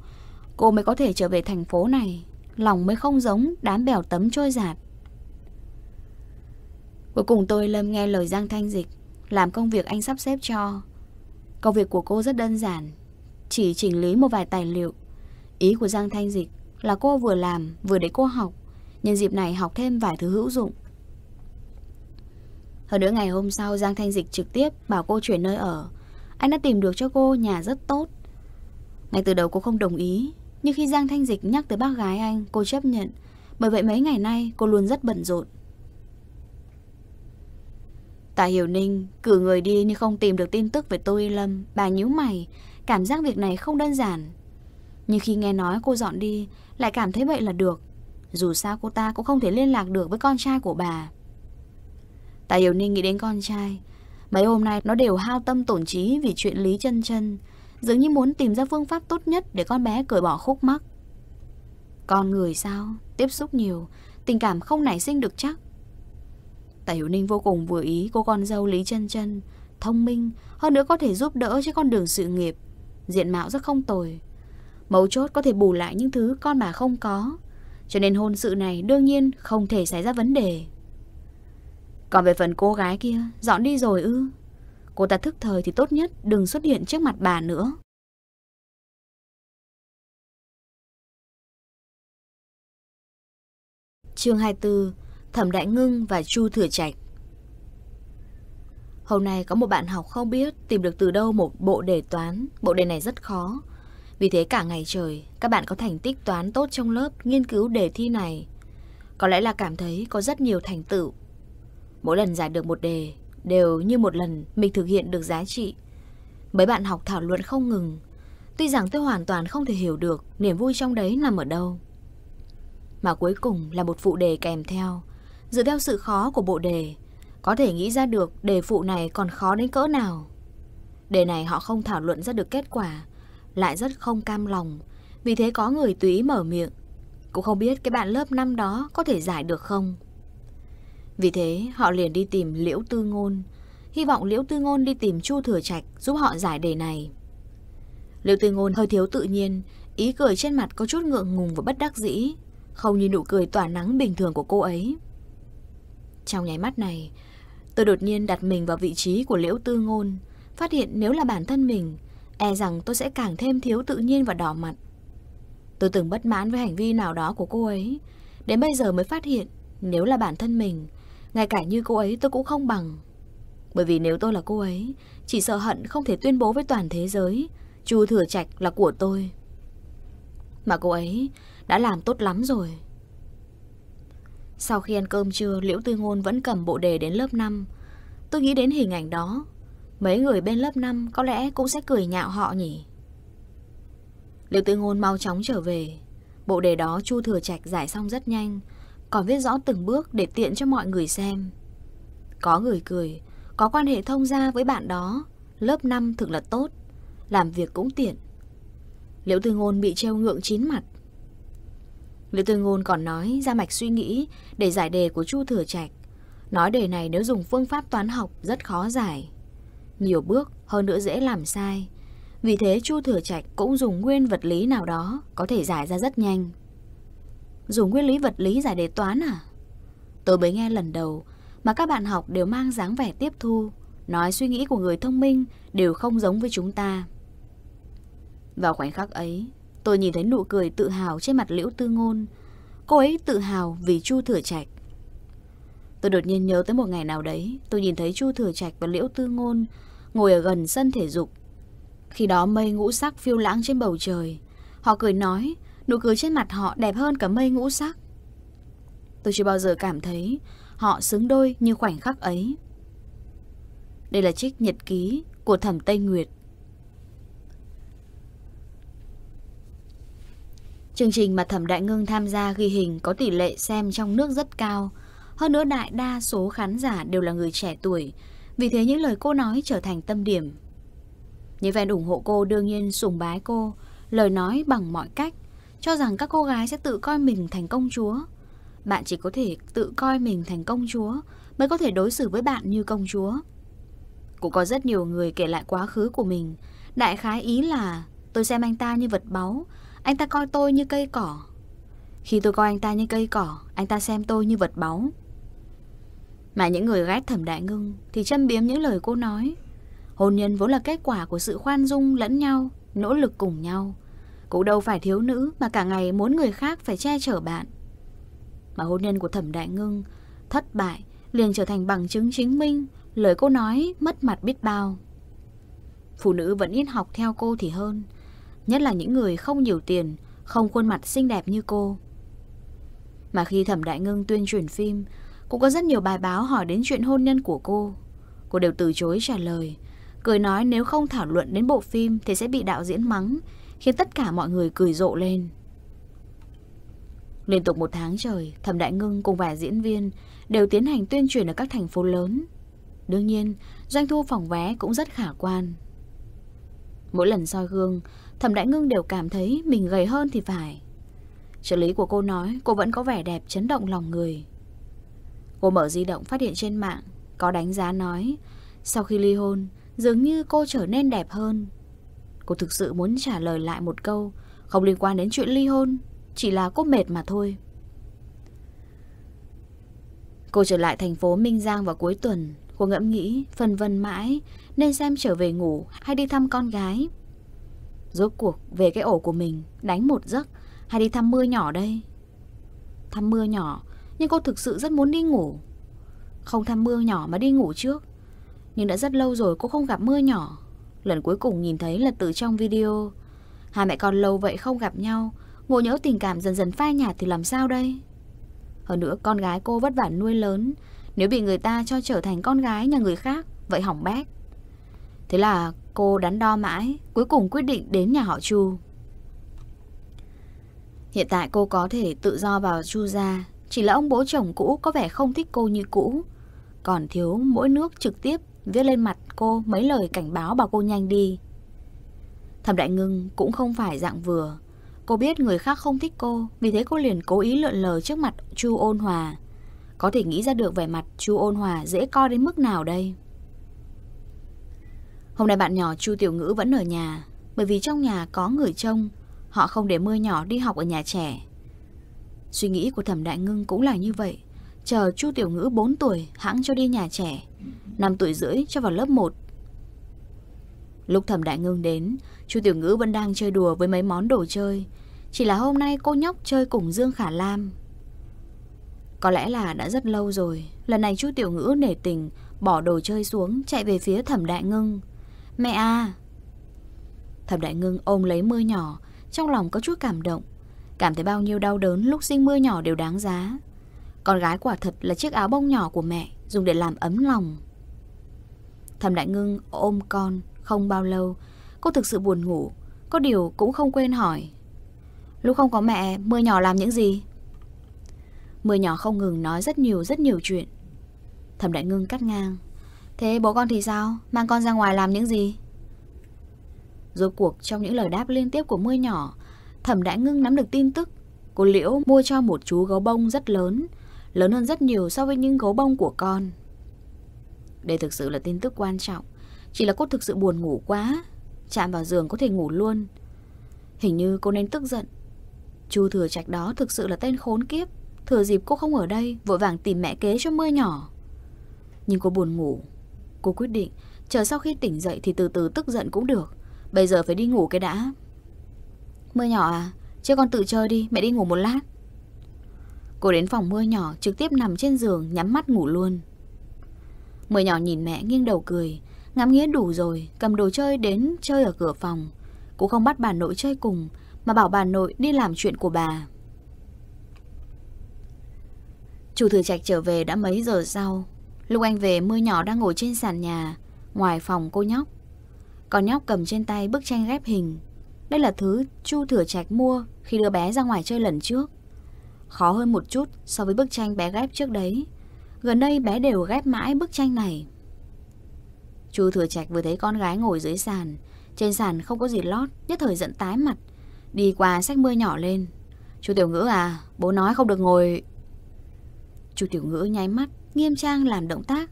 Cô mới có thể trở về thành phố này Lòng mới không giống đám bèo tấm trôi giạt Cuối cùng tôi lâm nghe lời Giang Thanh Dịch Làm công việc anh sắp xếp cho Công việc của cô rất đơn giản Chỉ chỉnh lý một vài tài liệu Ý của Giang Thanh Dịch là cô vừa làm vừa để cô học Nhân dịp này học thêm vài thứ hữu dụng Hơn nữa ngày hôm sau Giang Thanh Dịch trực tiếp bảo cô chuyển nơi ở Anh đã tìm được cho cô nhà rất tốt Ngay từ đầu cô không đồng ý Nhưng khi Giang Thanh Dịch nhắc tới bác gái anh Cô chấp nhận Bởi vậy mấy ngày nay cô luôn rất bận rộn Tạ Hiểu Ninh cử người đi nhưng không tìm được tin tức về Tô Y Lâm Bà nhíu mày Cảm giác việc này không đơn giản Nhưng khi nghe nói cô dọn đi Lại cảm thấy vậy là được dù sao cô ta cũng không thể liên lạc được với con trai của bà tài Hiểu Ninh nghĩ đến con trai Mấy hôm nay nó đều hao tâm tổn trí vì chuyện Lý chân chân Dường như muốn tìm ra phương pháp tốt nhất để con bé cởi bỏ khúc mắc Con người sao, tiếp xúc nhiều, tình cảm không nảy sinh được chắc tài Hiểu Ninh vô cùng vừa ý cô con dâu Lý chân chân Thông minh, hơn nữa có thể giúp đỡ trên con đường sự nghiệp Diện mạo rất không tồi Mấu chốt có thể bù lại những thứ con bà không có cho nên hôn sự này đương nhiên không thể xảy ra vấn đề Còn về phần cô gái kia Dọn đi rồi ư Cô ta thức thời thì tốt nhất Đừng xuất hiện trước mặt bà nữa chương 24 Thẩm Đại Ngưng và Chu Thừa Trạch Hôm nay có một bạn học không biết tìm được từ đâu một bộ đề toán Bộ đề này rất khó vì thế cả ngày trời, các bạn có thành tích toán tốt trong lớp nghiên cứu đề thi này. Có lẽ là cảm thấy có rất nhiều thành tựu. Mỗi lần giải được một đề, đều như một lần mình thực hiện được giá trị. Mấy bạn học thảo luận không ngừng. Tuy rằng tôi hoàn toàn không thể hiểu được niềm vui trong đấy nằm ở đâu. Mà cuối cùng là một phụ đề kèm theo. Dựa theo sự khó của bộ đề, có thể nghĩ ra được đề phụ này còn khó đến cỡ nào. Đề này họ không thảo luận ra được kết quả lại rất không cam lòng, vì thế có người túy mở miệng. Cũng không biết cái bạn lớp năm đó có thể giải được không. Vì thế họ liền đi tìm Liễu Tư Ngôn, hy vọng Liễu Tư Ngôn đi tìm Chu Thừa Trạch giúp họ giải đề này. Liễu Tư Ngôn hơi thiếu tự nhiên, ý cười trên mặt có chút ngượng ngùng và bất đắc dĩ, không như nụ cười tỏa nắng bình thường của cô ấy. Trong nháy mắt này, tôi đột nhiên đặt mình vào vị trí của Liễu Tư Ngôn, phát hiện nếu là bản thân mình e rằng tôi sẽ càng thêm thiếu tự nhiên và đỏ mặt. Tôi từng bất mãn với hành vi nào đó của cô ấy, đến bây giờ mới phát hiện nếu là bản thân mình, ngay cả như cô ấy tôi cũng không bằng. Bởi vì nếu tôi là cô ấy, chỉ sợ hận không thể tuyên bố với toàn thế giới, Chu Thừa Trạch là của tôi. Mà cô ấy đã làm tốt lắm rồi. Sau khi ăn cơm trưa, Liễu Tư Ngôn vẫn cầm bộ đề đến lớp 5. Tôi nghĩ đến hình ảnh đó, Mấy người bên lớp 5 có lẽ cũng sẽ cười nhạo họ nhỉ Liệu tư ngôn mau chóng trở về Bộ đề đó Chu Thừa Trạch giải xong rất nhanh Còn viết rõ từng bước để tiện cho mọi người xem Có người cười Có quan hệ thông gia với bạn đó Lớp 5 thực là tốt Làm việc cũng tiện Liễu Tư Ngôn bị treo ngượng chín mặt Liễu Tư Ngôn còn nói ra mạch suy nghĩ Để giải đề của Chu Thừa Trạch Nói đề này nếu dùng phương pháp toán học rất khó giải nhiều bước hơn nữa dễ làm sai. Vì thế Chu Thừa Trạch cũng dùng nguyên vật lý nào đó có thể giải ra rất nhanh. Dùng nguyên lý vật lý giải đề toán à? Tôi mới nghe lần đầu mà các bạn học đều mang dáng vẻ tiếp thu, nói suy nghĩ của người thông minh đều không giống với chúng ta. Vào khoảnh khắc ấy, tôi nhìn thấy nụ cười tự hào trên mặt Liễu Tư Ngôn. Cô ấy tự hào vì Chu Thừa Trạch Tôi đột nhiên nhớ tới một ngày nào đấy, tôi nhìn thấy Chu Thừa Trạch và Liễu Tư Ngôn ngồi ở gần sân thể dục. Khi đó mây ngũ sắc phiêu lãng trên bầu trời. Họ cười nói, nụ cười trên mặt họ đẹp hơn cả mây ngũ sắc. Tôi chưa bao giờ cảm thấy họ xứng đôi như khoảnh khắc ấy. Đây là trích nhật ký của Thẩm Tây Nguyệt. Chương trình mà Thẩm Đại Ngưng tham gia ghi hình có tỷ lệ xem trong nước rất cao – hơn nữa đại đa số khán giả đều là người trẻ tuổi, vì thế những lời cô nói trở thành tâm điểm. Những fan ủng hộ cô đương nhiên sùng bái cô, lời nói bằng mọi cách, cho rằng các cô gái sẽ tự coi mình thành công chúa. Bạn chỉ có thể tự coi mình thành công chúa mới có thể đối xử với bạn như công chúa. Cũng có rất nhiều người kể lại quá khứ của mình, đại khái ý là tôi xem anh ta như vật báu, anh ta coi tôi như cây cỏ. Khi tôi coi anh ta như cây cỏ, anh ta xem tôi như vật báu. Mà những người ghét thẩm đại ngưng Thì châm biếm những lời cô nói Hôn nhân vốn là kết quả của sự khoan dung lẫn nhau Nỗ lực cùng nhau Cũng đâu phải thiếu nữ mà cả ngày muốn người khác phải che chở bạn Mà hôn nhân của thẩm đại ngưng Thất bại liền trở thành bằng chứng chứng minh Lời cô nói mất mặt biết bao Phụ nữ vẫn ít học theo cô thì hơn Nhất là những người không nhiều tiền Không khuôn mặt xinh đẹp như cô Mà khi thẩm đại ngưng tuyên truyền phim cũng có rất nhiều bài báo hỏi đến chuyện hôn nhân của cô Cô đều từ chối trả lời Cười nói nếu không thảo luận đến bộ phim Thì sẽ bị đạo diễn mắng Khiến tất cả mọi người cười rộ lên Liên tục một tháng trời Thẩm Đại Ngưng cùng vài diễn viên Đều tiến hành tuyên truyền ở các thành phố lớn Đương nhiên Doanh thu phòng vé cũng rất khả quan Mỗi lần soi gương Thẩm Đại Ngưng đều cảm thấy Mình gầy hơn thì phải Trợ lý của cô nói cô vẫn có vẻ đẹp chấn động lòng người Cô mở di động phát hiện trên mạng Có đánh giá nói Sau khi ly hôn Dường như cô trở nên đẹp hơn Cô thực sự muốn trả lời lại một câu Không liên quan đến chuyện ly hôn Chỉ là cô mệt mà thôi Cô trở lại thành phố Minh Giang vào cuối tuần Cô ngẫm nghĩ, phân vân mãi Nên xem trở về ngủ hay đi thăm con gái Rốt cuộc về cái ổ của mình Đánh một giấc Hay đi thăm mưa nhỏ đây Thăm mưa nhỏ nhưng cô thực sự rất muốn đi ngủ. Không thăm mưa nhỏ mà đi ngủ trước. Nhưng đã rất lâu rồi cô không gặp mưa nhỏ. Lần cuối cùng nhìn thấy là từ trong video. Hai mẹ con lâu vậy không gặp nhau, ngộ nhỡ tình cảm dần dần phai nhạt thì làm sao đây? Hơn nữa con gái cô vất vả nuôi lớn, nếu bị người ta cho trở thành con gái nhà người khác, vậy hỏng bét. Thế là cô đắn đo mãi, cuối cùng quyết định đến nhà họ Chu. Hiện tại cô có thể tự do vào Chu gia, chỉ là ông bố chồng cũ có vẻ không thích cô như cũ. Còn thiếu mỗi nước trực tiếp viết lên mặt cô mấy lời cảnh báo bảo cô nhanh đi. Thẩm Đại Ngưng cũng không phải dạng vừa. Cô biết người khác không thích cô, vì thế cô liền cố ý lượn lờ trước mặt Chu Ôn Hòa. Có thể nghĩ ra được vẻ mặt Chu Ôn Hòa dễ coi đến mức nào đây. Hôm nay bạn nhỏ Chu Tiểu Ngữ vẫn ở nhà, bởi vì trong nhà có người trông, họ không để mưa nhỏ đi học ở nhà trẻ. Suy nghĩ của Thẩm Đại Ngưng cũng là như vậy. Chờ Chu Tiểu Ngữ 4 tuổi hãng cho đi nhà trẻ, 5 tuổi rưỡi cho vào lớp 1. Lúc Thẩm Đại Ngưng đến, Chu Tiểu Ngữ vẫn đang chơi đùa với mấy món đồ chơi, chỉ là hôm nay cô nhóc chơi cùng Dương Khả Lam. Có lẽ là đã rất lâu rồi, lần này Chu Tiểu Ngữ nể tình bỏ đồ chơi xuống chạy về phía Thẩm Đại Ngưng. "Mẹ à!" Thẩm Đại Ngưng ôm lấy mưa nhỏ, trong lòng có chút cảm động. Cảm thấy bao nhiêu đau đớn lúc sinh mưa nhỏ đều đáng giá Con gái quả thật là chiếc áo bông nhỏ của mẹ Dùng để làm ấm lòng Thầm Đại Ngưng ôm con Không bao lâu Cô thực sự buồn ngủ Có điều cũng không quên hỏi Lúc không có mẹ mưa nhỏ làm những gì Mưa nhỏ không ngừng nói rất nhiều rất nhiều chuyện Thẩm Đại Ngưng cắt ngang Thế bố con thì sao? Mang con ra ngoài làm những gì? rồi cuộc trong những lời đáp liên tiếp của mưa nhỏ Thẩm Đại Ngưng nắm được tin tức, cô Liễu mua cho một chú gấu bông rất lớn, lớn hơn rất nhiều so với những gấu bông của con. Đây thực sự là tin tức quan trọng, chỉ là cô thực sự buồn ngủ quá, chạm vào giường có thể ngủ luôn. Hình như cô nên tức giận. Chú Thừa Trạch đó thực sự là tên khốn kiếp, thừa dịp cô không ở đây, vội vàng tìm mẹ kế cho mưa nhỏ. Nhưng cô buồn ngủ, cô quyết định chờ sau khi tỉnh dậy thì từ từ tức giận cũng được, bây giờ phải đi ngủ cái đã. Mưa nhỏ à? chưa con tự chơi đi, mẹ đi ngủ một lát. Cô đến phòng mưa nhỏ, trực tiếp nằm trên giường, nhắm mắt ngủ luôn. Mưa nhỏ nhìn mẹ nghiêng đầu cười, ngắm nghĩa đủ rồi, cầm đồ chơi đến chơi ở cửa phòng. Cô không bắt bà nội chơi cùng, mà bảo bà nội đi làm chuyện của bà. Chủ thừa trạch trở về đã mấy giờ sau. Lúc anh về mưa nhỏ đang ngồi trên sàn nhà, ngoài phòng cô nhóc. Con nhóc cầm trên tay bức tranh ghép hình, đây là thứ Chu Thừa Trạch mua khi đưa bé ra ngoài chơi lần trước. Khó hơn một chút so với bức tranh bé ghép trước đấy. Gần đây bé đều ghép mãi bức tranh này. Chu Thừa Trạch vừa thấy con gái ngồi dưới sàn, trên sàn không có gì lót, nhất thời giận tái mặt, đi qua sách mưa nhỏ lên. "Chu Tiểu Ngữ à, bố nói không được ngồi." Chu Tiểu Ngữ nháy mắt, nghiêm trang làm động tác.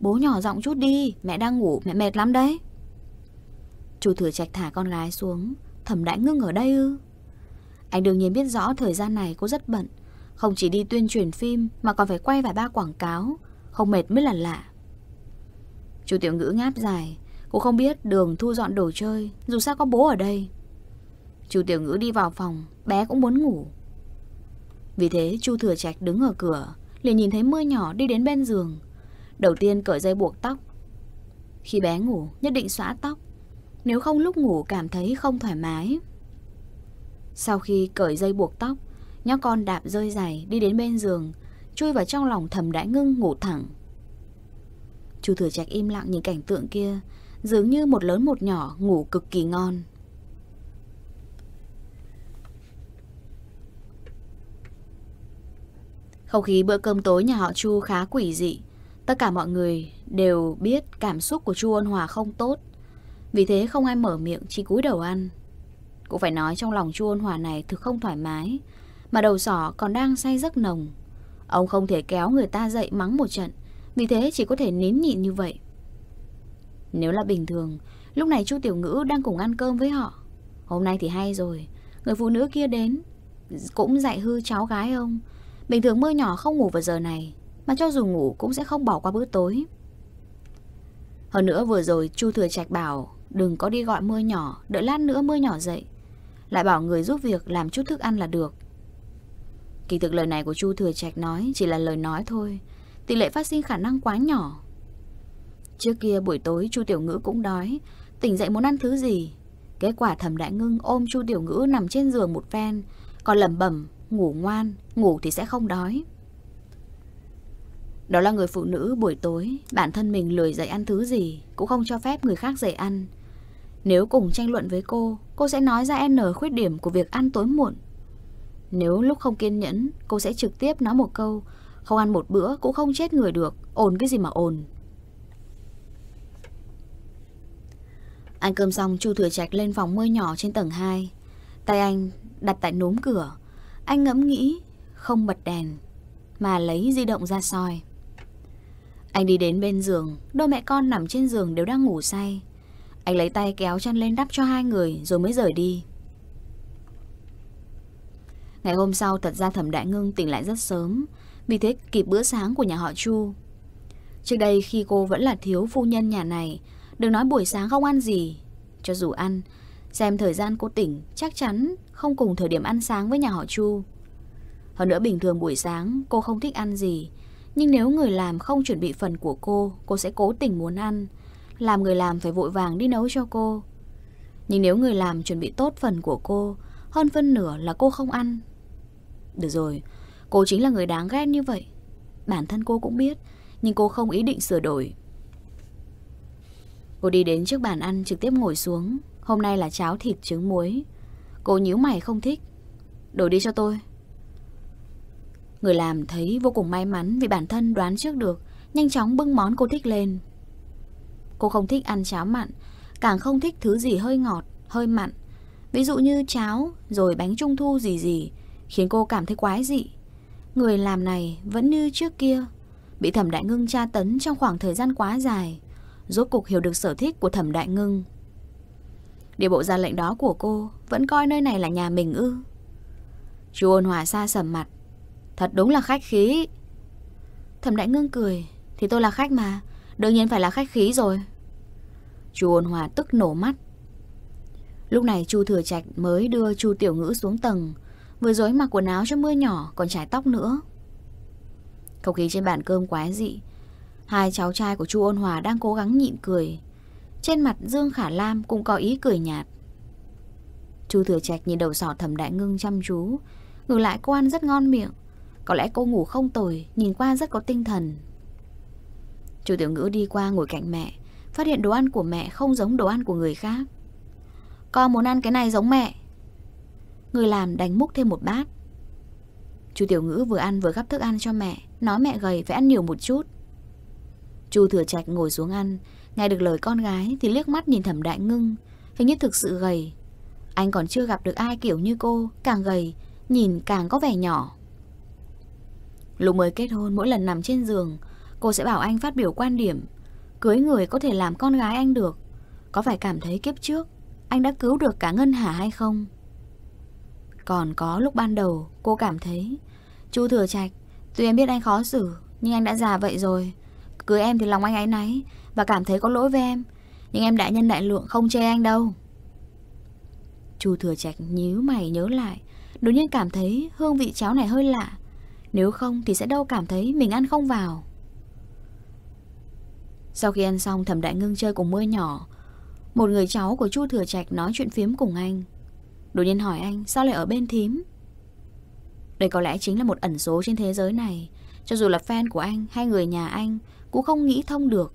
"Bố nhỏ giọng chút đi, mẹ đang ngủ, mẹ mệt lắm đấy." Chu Thừa Trạch thả con gái xuống, Thẩm đã ngưng ở đây ư Anh đương nhiên biết rõ thời gian này cô rất bận Không chỉ đi tuyên truyền phim Mà còn phải quay vài ba quảng cáo Không mệt mới là lạ Chú Tiểu Ngữ ngáp dài Cô không biết đường thu dọn đồ chơi Dù sao có bố ở đây Chú Tiểu Ngữ đi vào phòng Bé cũng muốn ngủ Vì thế Chu Thừa Trạch đứng ở cửa Liền nhìn thấy mưa nhỏ đi đến bên giường Đầu tiên cởi dây buộc tóc Khi bé ngủ nhất định xóa tóc nếu không lúc ngủ cảm thấy không thoải mái. Sau khi cởi dây buộc tóc, nhóc con đạp rơi giày đi đến bên giường, chui vào trong lòng thầm đã ngưng ngủ thẳng. Chu Thừa Trạch im lặng nhìn cảnh tượng kia, dường như một lớn một nhỏ ngủ cực kỳ ngon. Không khí bữa cơm tối nhà họ Chu khá quỷ dị. Tất cả mọi người đều biết cảm xúc của Chu Ân Hòa không tốt. Vì thế không ai mở miệng chỉ cúi đầu ăn Cũng phải nói trong lòng chu ôn hòa này thực không thoải mái Mà đầu sỏ còn đang say giấc nồng Ông không thể kéo người ta dậy mắng một trận Vì thế chỉ có thể nín nhịn như vậy Nếu là bình thường Lúc này chu Tiểu Ngữ đang cùng ăn cơm với họ Hôm nay thì hay rồi Người phụ nữ kia đến Cũng dạy hư cháu gái ông Bình thường mưa nhỏ không ngủ vào giờ này Mà cho dù ngủ cũng sẽ không bỏ qua bữa tối Hơn nữa vừa rồi Chu Thừa Trạch bảo Đừng có đi gọi mưa nhỏ Đợi lát nữa mưa nhỏ dậy Lại bảo người giúp việc làm chút thức ăn là được Kỳ thực lời này của Chu Thừa Trạch nói Chỉ là lời nói thôi Tỷ lệ phát sinh khả năng quá nhỏ Trước kia buổi tối Chu Tiểu Ngữ cũng đói Tỉnh dậy muốn ăn thứ gì Kết quả thẩm đại ngưng ôm Chu Tiểu Ngữ nằm trên giường một phen Còn lẩm bẩm Ngủ ngoan Ngủ thì sẽ không đói Đó là người phụ nữ buổi tối Bản thân mình lười dậy ăn thứ gì Cũng không cho phép người khác dậy ăn nếu cùng tranh luận với cô, cô sẽ nói ra N khuyết điểm của việc ăn tối muộn. Nếu lúc không kiên nhẫn, cô sẽ trực tiếp nói một câu, không ăn một bữa cũng không chết người được, ồn cái gì mà ồn. Ăn cơm xong Chu Thừa Trạch lên phòng mưa nhỏ trên tầng 2. Tay anh đặt tại núm cửa. Anh ngẫm nghĩ, không bật đèn, mà lấy di động ra soi. Anh đi đến bên giường, đôi mẹ con nằm trên giường đều đang ngủ say. Anh lấy tay kéo chăn lên đắp cho hai người rồi mới rời đi. Ngày hôm sau thật ra Thẩm Đại Ngưng tỉnh lại rất sớm, vì thế kịp bữa sáng của nhà họ Chu. Trước đây khi cô vẫn là thiếu phu nhân nhà này, đừng nói buổi sáng không ăn gì. Cho dù ăn, xem thời gian cô tỉnh chắc chắn không cùng thời điểm ăn sáng với nhà họ Chu. Hơn nữa bình thường buổi sáng cô không thích ăn gì, nhưng nếu người làm không chuẩn bị phần của cô, cô sẽ cố tình muốn ăn làm người làm phải vội vàng đi nấu cho cô. Nhưng nếu người làm chuẩn bị tốt phần của cô, hơn phân nửa là cô không ăn. Được rồi, cô chính là người đáng ghét như vậy. Bản thân cô cũng biết, nhưng cô không ý định sửa đổi. Cô đi đến trước bàn ăn trực tiếp ngồi xuống, hôm nay là cháo thịt trứng muối. Cô nhíu mày không thích. Đổi đi cho tôi. Người làm thấy vô cùng may mắn vì bản thân đoán trước được, nhanh chóng bưng món cô thích lên. Cô không thích ăn cháo mặn, càng không thích thứ gì hơi ngọt, hơi mặn. Ví dụ như cháo, rồi bánh trung thu gì gì, khiến cô cảm thấy quái dị. Người làm này vẫn như trước kia, bị Thẩm Đại Ngưng tra tấn trong khoảng thời gian quá dài, rốt cục hiểu được sở thích của Thẩm Đại Ngưng. Địa bộ ra lệnh đó của cô vẫn coi nơi này là nhà mình ư. Chu ôn hòa xa sầm mặt. Thật đúng là khách khí. Thẩm Đại Ngưng cười, thì tôi là khách mà, đương nhiên phải là khách khí rồi. Chu ôn hòa tức nổ mắt. Lúc này Chu thừa trạch mới đưa Chu tiểu ngữ xuống tầng, vừa dối mặc quần áo cho mưa nhỏ còn chải tóc nữa. Không khí trên bàn cơm quá dị. Hai cháu trai của Chu ôn hòa đang cố gắng nhịn cười. Trên mặt Dương Khả Lam cũng có ý cười nhạt. Chu thừa trạch nhìn đầu sỏ thẩm đại ngưng chăm chú, ngược lại cô ăn rất ngon miệng. Có lẽ cô ngủ không tồi, nhìn qua rất có tinh thần. Chu tiểu ngữ đi qua ngồi cạnh mẹ, phát hiện đồ ăn của mẹ không giống đồ ăn của người khác. Con muốn ăn cái này giống mẹ. Người làm đánh múc thêm một bát. Chú Tiểu Ngữ vừa ăn vừa gắp thức ăn cho mẹ, nói mẹ gầy phải ăn nhiều một chút. chú Thừa Trạch ngồi xuống ăn, nghe được lời con gái thì liếc mắt nhìn Thẩm Đại Ngưng, hình như thực sự gầy. Anh còn chưa gặp được ai kiểu như cô, càng gầy, nhìn càng có vẻ nhỏ. Lúc mới kết hôn mỗi lần nằm trên giường, cô sẽ bảo anh phát biểu quan điểm, Cưới người có thể làm con gái anh được Có phải cảm thấy kiếp trước Anh đã cứu được cả Ngân Hà hay không Còn có lúc ban đầu Cô cảm thấy Chú Thừa Trạch Tuy em biết anh khó xử Nhưng anh đã già vậy rồi Cưới em thì lòng anh ấy náy Và cảm thấy có lỗi với em Nhưng em đại nhân đại lượng không chê anh đâu Chú Thừa Trạch nhíu mày nhớ lại Đột nhiên cảm thấy hương vị cháo này hơi lạ Nếu không thì sẽ đâu cảm thấy mình ăn không vào sau khi ăn xong thẩm đại ngưng chơi cùng mưa nhỏ Một người cháu của chu thừa trạch nói chuyện phiếm cùng anh Đột nhiên hỏi anh sao lại ở bên thím Đây có lẽ chính là một ẩn số trên thế giới này Cho dù là fan của anh hay người nhà anh Cũng không nghĩ thông được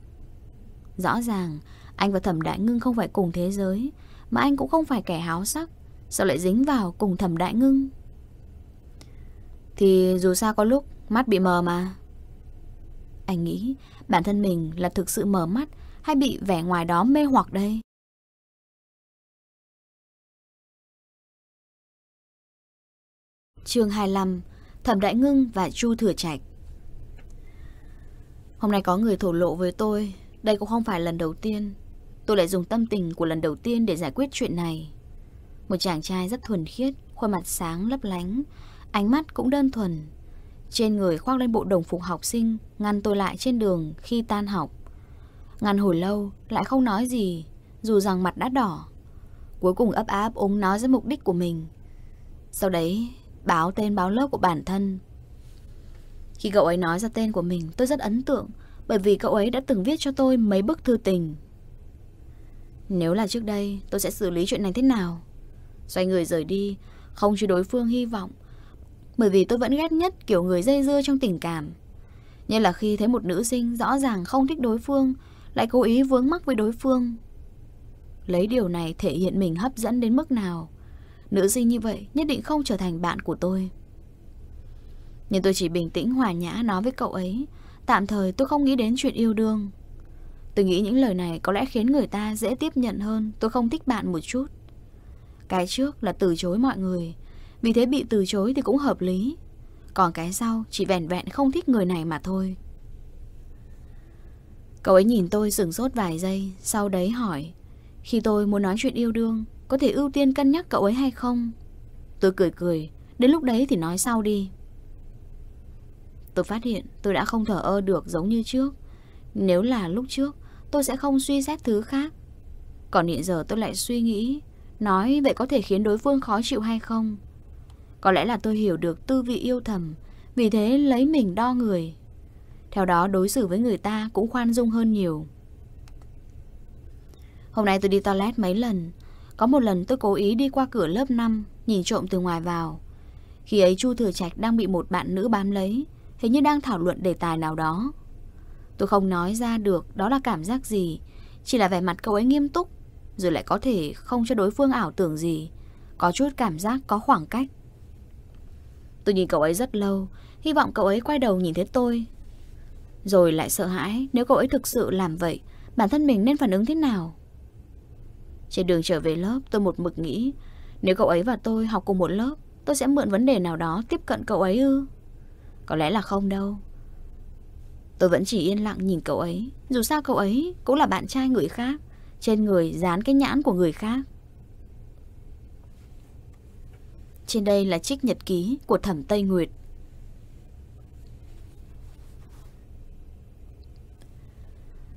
Rõ ràng anh và thẩm đại ngưng không phải cùng thế giới Mà anh cũng không phải kẻ háo sắc Sao lại dính vào cùng thẩm đại ngưng Thì dù sao có lúc mắt bị mờ mà Anh nghĩ Bản thân mình là thực sự mở mắt hay bị vẻ ngoài đó mê hoặc đây? chương 25, Thẩm Đại Ngưng và Chu Thừa Trạch. Hôm nay có người thổ lộ với tôi, đây cũng không phải lần đầu tiên. Tôi lại dùng tâm tình của lần đầu tiên để giải quyết chuyện này. Một chàng trai rất thuần khiết, khuôn mặt sáng lấp lánh, ánh mắt cũng đơn thuần, trên người khoác lên bộ đồng phục học sinh Ngăn tôi lại trên đường khi tan học Ngăn hồi lâu Lại không nói gì Dù rằng mặt đã đỏ Cuối cùng ấp áp úng nói ra mục đích của mình Sau đấy báo tên báo lớp của bản thân Khi cậu ấy nói ra tên của mình Tôi rất ấn tượng Bởi vì cậu ấy đã từng viết cho tôi mấy bức thư tình Nếu là trước đây Tôi sẽ xử lý chuyện này thế nào Xoay người rời đi Không cho đối phương hy vọng bởi vì tôi vẫn ghét nhất kiểu người dây dưa trong tình cảm Như là khi thấy một nữ sinh rõ ràng không thích đối phương Lại cố ý vướng mắc với đối phương Lấy điều này thể hiện mình hấp dẫn đến mức nào Nữ sinh như vậy nhất định không trở thành bạn của tôi Nhưng tôi chỉ bình tĩnh hòa nhã nói với cậu ấy Tạm thời tôi không nghĩ đến chuyện yêu đương Tôi nghĩ những lời này có lẽ khiến người ta dễ tiếp nhận hơn Tôi không thích bạn một chút Cái trước là từ chối mọi người vì thế bị từ chối thì cũng hợp lý Còn cái sau chỉ vẻn vẹn không thích người này mà thôi Cậu ấy nhìn tôi sửng sốt vài giây Sau đấy hỏi Khi tôi muốn nói chuyện yêu đương Có thể ưu tiên cân nhắc cậu ấy hay không Tôi cười cười Đến lúc đấy thì nói sau đi Tôi phát hiện tôi đã không thở ơ được giống như trước Nếu là lúc trước Tôi sẽ không suy xét thứ khác Còn hiện giờ tôi lại suy nghĩ Nói vậy có thể khiến đối phương khó chịu hay không có lẽ là tôi hiểu được tư vị yêu thầm, vì thế lấy mình đo người. Theo đó đối xử với người ta cũng khoan dung hơn nhiều. Hôm nay tôi đi toilet mấy lần, có một lần tôi cố ý đi qua cửa lớp 5, nhìn trộm từ ngoài vào. Khi ấy Chu Thừa Trạch đang bị một bạn nữ bám lấy, hình như đang thảo luận đề tài nào đó. Tôi không nói ra được đó là cảm giác gì, chỉ là vẻ mặt cậu ấy nghiêm túc, rồi lại có thể không cho đối phương ảo tưởng gì. Có chút cảm giác có khoảng cách. Tôi nhìn cậu ấy rất lâu Hy vọng cậu ấy quay đầu nhìn thấy tôi Rồi lại sợ hãi Nếu cậu ấy thực sự làm vậy Bản thân mình nên phản ứng thế nào Trên đường trở về lớp tôi một mực nghĩ Nếu cậu ấy và tôi học cùng một lớp Tôi sẽ mượn vấn đề nào đó tiếp cận cậu ấy ư Có lẽ là không đâu Tôi vẫn chỉ yên lặng nhìn cậu ấy Dù sao cậu ấy cũng là bạn trai người khác Trên người dán cái nhãn của người khác Trên đây là trích nhật ký của thẩm Tây Nguyệt.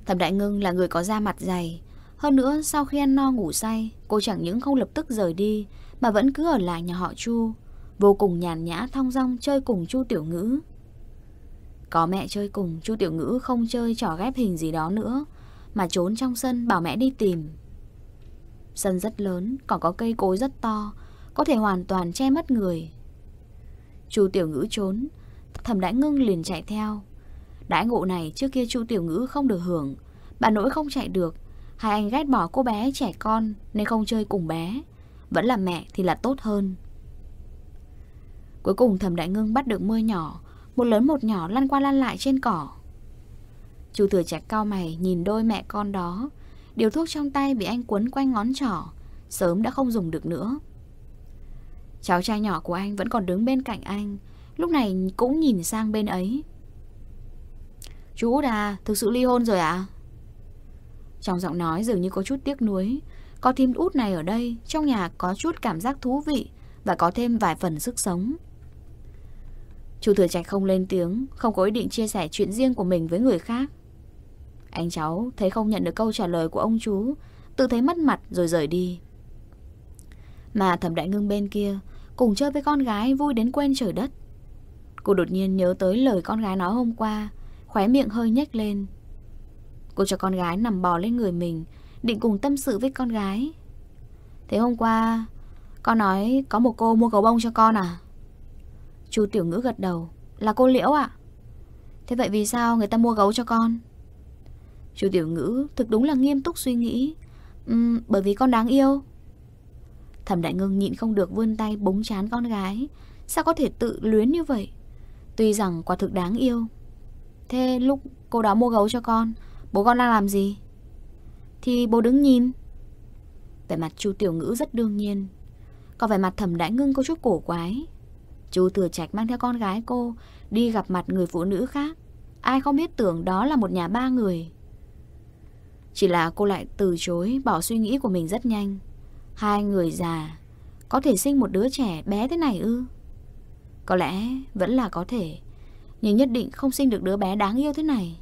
Thẩm Đại Ngưng là người có da mặt dày. Hơn nữa, sau khi ăn no ngủ say, cô chẳng những không lập tức rời đi, mà vẫn cứ ở lại nhà họ Chu. Vô cùng nhàn nhã thong dong chơi cùng Chu Tiểu Ngữ. Có mẹ chơi cùng, Chu Tiểu Ngữ không chơi trò ghép hình gì đó nữa, mà trốn trong sân bảo mẹ đi tìm. Sân rất lớn, còn có cây cối rất to, có thể hoàn toàn che mất người Chu Tiểu Ngữ trốn Thẩm Đại Ngưng liền chạy theo Đãi ngộ này trước kia Chu Tiểu Ngữ không được hưởng Bà nội không chạy được Hai anh ghét bỏ cô bé trẻ con Nên không chơi cùng bé Vẫn là mẹ thì là tốt hơn Cuối cùng Thẩm Đại Ngưng bắt được mưa nhỏ Một lớn một nhỏ lăn qua lăn lại trên cỏ Chu Thừa Trạch cao mày nhìn đôi mẹ con đó Điều thuốc trong tay bị anh quấn quanh ngón trỏ Sớm đã không dùng được nữa Cháu trai nhỏ của anh vẫn còn đứng bên cạnh anh Lúc này cũng nhìn sang bên ấy Chú Út à, thực sự ly hôn rồi ạ à? Trong giọng nói dường như có chút tiếc nuối Có thêm Út này ở đây Trong nhà có chút cảm giác thú vị Và có thêm vài phần sức sống Chú Thừa Trạch không lên tiếng Không có ý định chia sẻ chuyện riêng của mình với người khác Anh cháu thấy không nhận được câu trả lời của ông chú Tự thấy mất mặt rồi rời đi Mà thẩm đại ngưng bên kia cùng chơi với con gái vui đến quên trời đất. Cô đột nhiên nhớ tới lời con gái nói hôm qua, khóe miệng hơi nhếch lên. Cô cho con gái nằm bò lên người mình, định cùng tâm sự với con gái. Thế hôm qua, con nói có một cô mua gấu bông cho con à? Chú Tiểu Ngữ gật đầu, là cô Liễu ạ. Thế vậy vì sao người ta mua gấu cho con? Chú Tiểu Ngữ thực đúng là nghiêm túc suy nghĩ. Uhm, bởi vì con đáng yêu. Thẩm Đại Ngưng nhịn không được vươn tay búng chán con gái Sao có thể tự luyến như vậy Tuy rằng quả thực đáng yêu Thế lúc cô đó mua gấu cho con Bố con đang làm gì Thì bố đứng nhìn Vẻ mặt chu tiểu ngữ rất đương nhiên Còn vẻ mặt thẩm đại ngưng có chút cổ quái chu thừa trạch mang theo con gái cô Đi gặp mặt người phụ nữ khác Ai không biết tưởng đó là một nhà ba người Chỉ là cô lại từ chối Bỏ suy nghĩ của mình rất nhanh Hai người già Có thể sinh một đứa trẻ bé thế này ư Có lẽ vẫn là có thể Nhưng nhất định không sinh được đứa bé đáng yêu thế này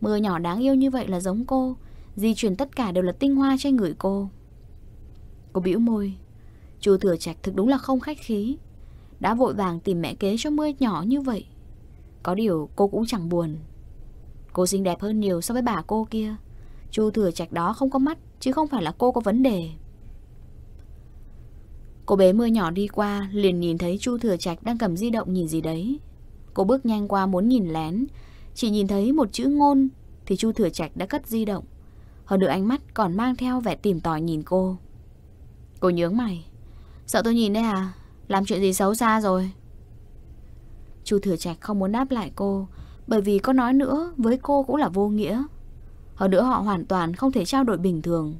Mưa nhỏ đáng yêu như vậy là giống cô Di chuyển tất cả đều là tinh hoa trên người cô Cô bĩu môi Chú thừa trạch thực đúng là không khách khí Đã vội vàng tìm mẹ kế cho mưa nhỏ như vậy Có điều cô cũng chẳng buồn Cô xinh đẹp hơn nhiều so với bà cô kia Chu thừa trạch đó không có mắt Chứ không phải là cô có vấn đề Cô bé mưa nhỏ đi qua liền nhìn thấy Chu Thừa Trạch đang cầm di động nhìn gì đấy. Cô bước nhanh qua muốn nhìn lén, chỉ nhìn thấy một chữ ngôn thì Chu Thừa Trạch đã cất di động. Hơn nữa ánh mắt còn mang theo vẻ tìm tòi nhìn cô. Cô nhướng mày. Sợ tôi nhìn đấy à? Làm chuyện gì xấu xa rồi? Chu Thừa Trạch không muốn đáp lại cô, bởi vì có nói nữa với cô cũng là vô nghĩa. Hơn nữa họ hoàn toàn không thể trao đổi bình thường.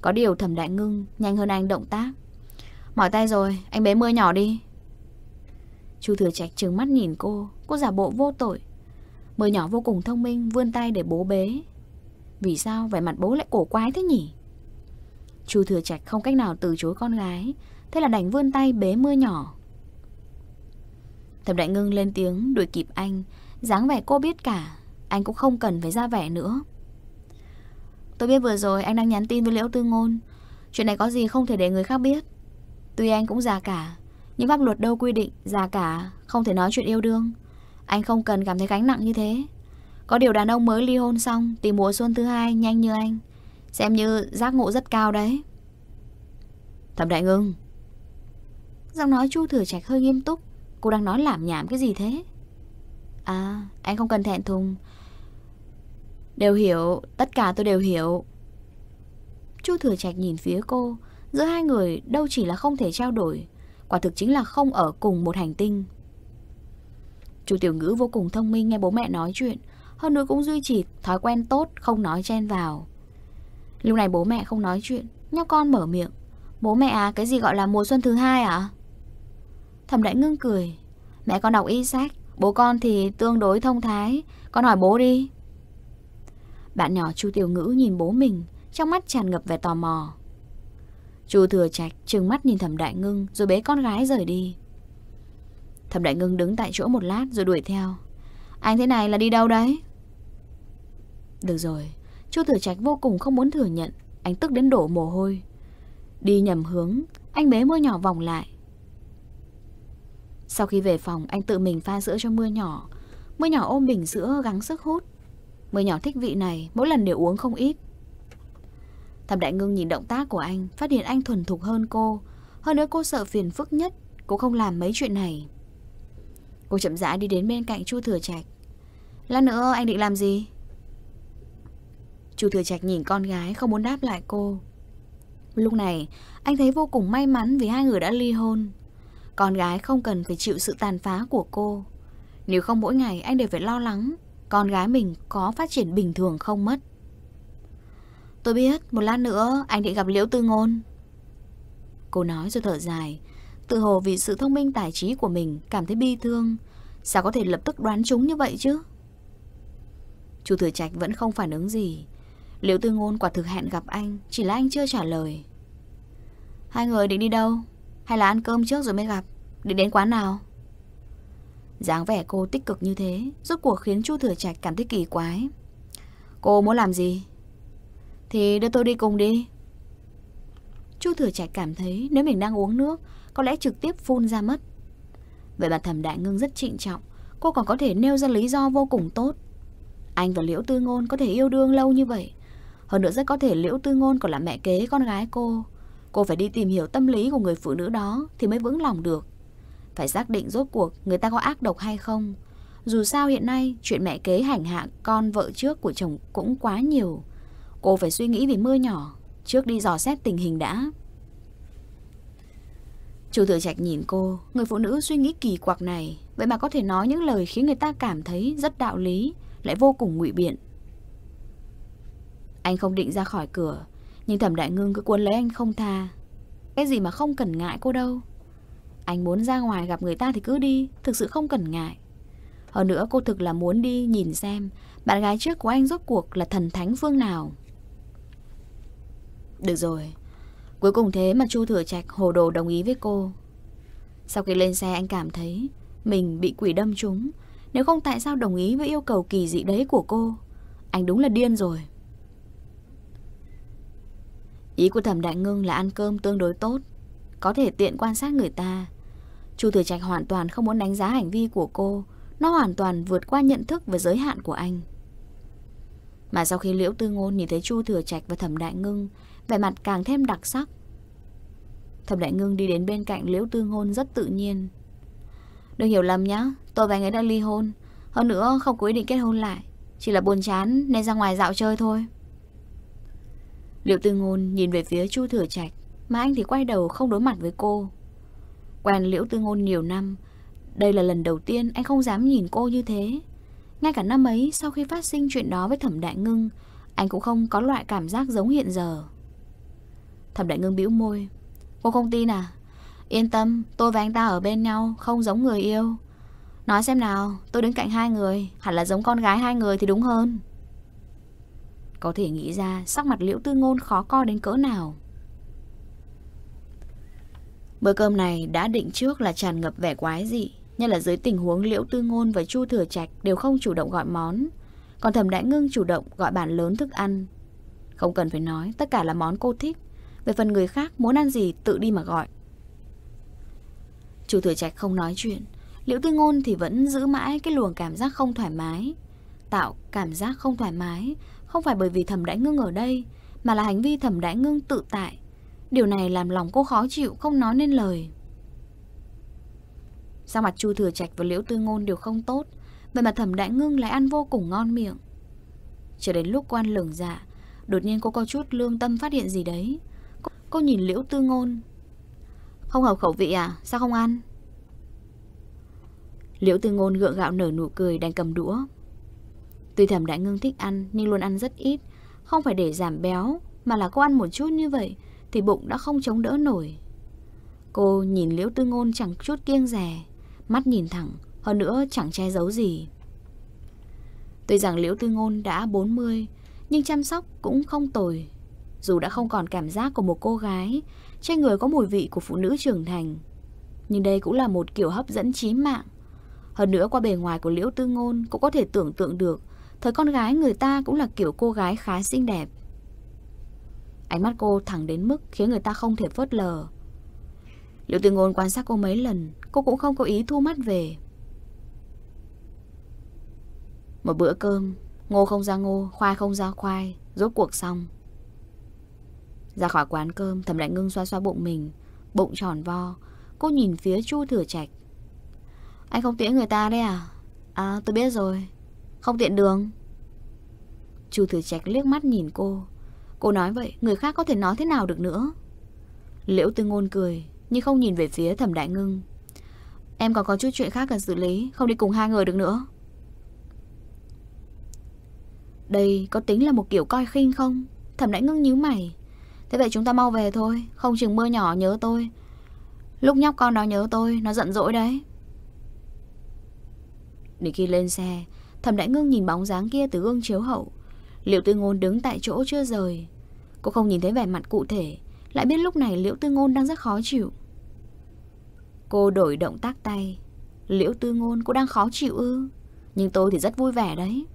Có điều Thẩm Đại Ngưng nhanh hơn anh động tác, Mỏi tay rồi Anh bé mưa nhỏ đi chú thừa trạch trừng mắt nhìn cô Cô giả bộ vô tội Mưa nhỏ vô cùng thông minh Vươn tay để bố bế Vì sao vẻ mặt bố lại cổ quái thế nhỉ chú thừa trạch không cách nào từ chối con gái Thế là đành vươn tay bế mưa nhỏ Thẩm đại ngưng lên tiếng đuổi kịp anh dáng vẻ cô biết cả Anh cũng không cần phải ra vẻ nữa Tôi biết vừa rồi anh đang nhắn tin với Liễu Tư Ngôn Chuyện này có gì không thể để người khác biết Tuy anh cũng già cả Nhưng pháp luật đâu quy định Già cả không thể nói chuyện yêu đương Anh không cần cảm thấy gánh nặng như thế Có điều đàn ông mới ly hôn xong Tìm mùa xuân thứ hai nhanh như anh Xem như giác ngộ rất cao đấy Thẩm Đại Ngưng Giọng nói Chu Thừa Trạch hơi nghiêm túc Cô đang nói làm nhảm cái gì thế À anh không cần thẹn thùng Đều hiểu Tất cả tôi đều hiểu Chu Thừa Trạch nhìn phía cô Giữa hai người đâu chỉ là không thể trao đổi Quả thực chính là không ở cùng một hành tinh Chú Tiểu Ngữ vô cùng thông minh nghe bố mẹ nói chuyện Hơn nữa cũng duy trì thói quen tốt không nói chen vào Lúc này bố mẹ không nói chuyện Nhóc con mở miệng Bố mẹ à cái gì gọi là mùa xuân thứ hai à Thẩm đại ngưng cười Mẹ con đọc y sách Bố con thì tương đối thông thái Con hỏi bố đi Bạn nhỏ chu tiểu ngữ nhìn bố mình Trong mắt tràn ngập vẻ tò mò Chu thừa trạch trừng mắt nhìn thẩm đại ngưng Rồi bế con gái rời đi Thẩm đại ngưng đứng tại chỗ một lát Rồi đuổi theo Anh thế này là đi đâu đấy Được rồi Chu thừa trạch vô cùng không muốn thừa nhận Anh tức đến đổ mồ hôi Đi nhầm hướng Anh bế mưa nhỏ vòng lại Sau khi về phòng Anh tự mình pha sữa cho mưa nhỏ Mưa nhỏ ôm bình sữa gắng sức hút Mưa nhỏ thích vị này Mỗi lần đều uống không ít Thẩm Đại Ngưng nhìn động tác của anh, phát hiện anh thuần thục hơn cô. Hơn nữa cô sợ phiền phức nhất, cô không làm mấy chuyện này. Cô chậm rãi đi đến bên cạnh Chu Thừa Trạch. Lát nữa anh định làm gì? Chu Thừa Trạch nhìn con gái không muốn đáp lại cô. Lúc này, anh thấy vô cùng may mắn vì hai người đã ly hôn. Con gái không cần phải chịu sự tàn phá của cô. Nếu không mỗi ngày anh đều phải lo lắng, con gái mình có phát triển bình thường không mất. Tôi biết, một lát nữa anh định gặp Liễu Tư Ngôn. Cô nói rồi thở dài, tự hồ vì sự thông minh tài trí của mình cảm thấy bi thương. Sao có thể lập tức đoán chúng như vậy chứ? Chú Thừa Trạch vẫn không phản ứng gì. Liễu Tư Ngôn quả thực hẹn gặp anh, chỉ là anh chưa trả lời. Hai người định đi đâu? Hay là ăn cơm trước rồi mới gặp? Định đến quán nào? dáng vẻ cô tích cực như thế Rốt cuộc khiến Chu Thừa Trạch cảm thấy kỳ quái Cô muốn làm gì thì đưa tôi đi cùng đi Chu Thừa Trạch cảm thấy nếu mình đang uống nước Có lẽ trực tiếp phun ra mất Vậy bà thẩm đại ngưng rất trịnh trọng Cô còn có thể nêu ra lý do vô cùng tốt Anh và Liễu Tư Ngôn có thể yêu đương lâu như vậy Hơn nữa rất có thể Liễu Tư Ngôn còn là mẹ kế con gái cô Cô phải đi tìm hiểu tâm lý của người phụ nữ đó Thì mới vững lòng được Phải xác định rốt cuộc người ta có ác độc hay không Dù sao hiện nay Chuyện mẹ kế hành hạ con vợ trước của chồng cũng quá nhiều Cô phải suy nghĩ về mưa nhỏ Trước đi dò xét tình hình đã Chủ tử trạch nhìn cô Người phụ nữ suy nghĩ kỳ quặc này Vậy mà có thể nói những lời khiến người ta cảm thấy rất đạo lý Lại vô cùng ngụy biện Anh không định ra khỏi cửa Nhưng thẩm đại ngưng cứ cuốn lấy anh không tha Cái gì mà không cần ngại cô đâu Anh muốn ra ngoài gặp người ta thì cứ đi Thực sự không cần ngại Hơn nữa cô thực là muốn đi nhìn xem Bạn gái trước của anh rốt cuộc là thần thánh phương nào được rồi Cuối cùng thế mà Chu Thừa Trạch hồ đồ đồng ý với cô Sau khi lên xe anh cảm thấy Mình bị quỷ đâm trúng Nếu không tại sao đồng ý với yêu cầu kỳ dị đấy của cô Anh đúng là điên rồi Ý của Thẩm Đại Ngưng là ăn cơm tương đối tốt Có thể tiện quan sát người ta Chu Thừa Trạch hoàn toàn không muốn đánh giá hành vi của cô Nó hoàn toàn vượt qua nhận thức và giới hạn của anh Mà sau khi Liễu Tư Ngôn nhìn thấy Chu Thừa Trạch và Thẩm Đại Ngưng vẻ mặt càng thêm đặc sắc. Thẩm Đại Ngưng đi đến bên cạnh Liễu Tư Ngôn rất tự nhiên. Đừng hiểu lầm nhá, tôi và anh ấy đã ly hôn. Hơn nữa không có ý định kết hôn lại. Chỉ là buồn chán nên ra ngoài dạo chơi thôi. Liễu Tư Ngôn nhìn về phía Chu Thừa Trạch, mà anh thì quay đầu không đối mặt với cô. Quen Liễu Tư Ngôn nhiều năm, đây là lần đầu tiên anh không dám nhìn cô như thế. Ngay cả năm ấy, sau khi phát sinh chuyện đó với Thẩm Đại Ngưng, anh cũng không có loại cảm giác giống hiện giờ. Thẩm Đại Ngưng bĩu môi Cô không tin à Yên tâm tôi và anh ta ở bên nhau Không giống người yêu Nói xem nào tôi đứng cạnh hai người Hẳn là giống con gái hai người thì đúng hơn Có thể nghĩ ra Sắc mặt liễu tư ngôn khó co đến cỡ nào Bữa cơm này đã định trước là tràn ngập vẻ quái dị Nhất là dưới tình huống liễu tư ngôn và chu thừa trạch Đều không chủ động gọi món Còn thẩm đại ngưng chủ động gọi bản lớn thức ăn Không cần phải nói Tất cả là món cô thích về phần người khác muốn ăn gì tự đi mà gọi Chủ thừa trạch không nói chuyện Liễu tư ngôn thì vẫn giữ mãi cái luồng cảm giác không thoải mái Tạo cảm giác không thoải mái Không phải bởi vì thẩm đại ngưng ở đây Mà là hành vi thẩm đại ngưng tự tại Điều này làm lòng cô khó chịu Không nói nên lời Sao mặt Chu Thừa Trạch và Liễu Tư Ngôn đều không tốt Vậy mà Thẩm Đại Ngưng lại ăn vô cùng ngon miệng Cho đến lúc quan lửng dạ Đột nhiên cô có chút lương tâm phát hiện gì đấy Cô nhìn Liễu Tư Ngôn Không hợp khẩu vị à Sao không ăn Liễu Tư Ngôn gượng gạo nở nụ cười đang cầm đũa Tuy thẩm đại ngưng thích ăn Nhưng luôn ăn rất ít Không phải để giảm béo Mà là cô ăn một chút như vậy Thì bụng đã không chống đỡ nổi Cô nhìn Liễu Tư Ngôn chẳng chút kiêng rè Mắt nhìn thẳng Hơn nữa chẳng che giấu gì Tuy rằng Liễu Tư Ngôn đã 40 Nhưng chăm sóc cũng không tồi dù đã không còn cảm giác của một cô gái, trên người có mùi vị của phụ nữ trưởng thành. Nhưng đây cũng là một kiểu hấp dẫn chí mạng. Hơn nữa qua bề ngoài của Liễu Tư Ngôn cũng có thể tưởng tượng được, thời con gái người ta cũng là kiểu cô gái khá xinh đẹp. Ánh mắt cô thẳng đến mức khiến người ta không thể phớt lờ. Liễu Tư Ngôn quan sát cô mấy lần, cô cũng không có ý thu mắt về. Một bữa cơm, ngô không ra ngô, khoai không ra khoai, rốt cuộc xong. Ra khỏi quán cơm, Thẩm Đại Ngưng xoa xoa bụng mình, bụng tròn vo. Cô nhìn phía Chu Thừa Trạch. Anh không tiễn người ta đấy à? À, tôi biết rồi. Không tiện đường. Chu Thừa Trạch liếc mắt nhìn cô. Cô nói vậy, người khác có thể nói thế nào được nữa? Liễu Tư Ngôn cười, nhưng không nhìn về phía Thẩm Đại Ngưng. Em còn có chút chuyện khác cần xử lý, không đi cùng hai người được nữa. Đây có tính là một kiểu coi khinh không? Thẩm Đại Ngưng nhíu mày. Thế vậy chúng ta mau về thôi Không chừng mưa nhỏ nhớ tôi Lúc nhóc con đó nhớ tôi Nó giận dỗi đấy Đến khi lên xe Thẩm Đại Ngưng nhìn bóng dáng kia từ gương chiếu hậu Liệu Tư Ngôn đứng tại chỗ chưa rời Cô không nhìn thấy vẻ mặt cụ thể Lại biết lúc này Liễu Tư Ngôn đang rất khó chịu Cô đổi động tác tay Liễu Tư Ngôn cô đang khó chịu ư Nhưng tôi thì rất vui vẻ đấy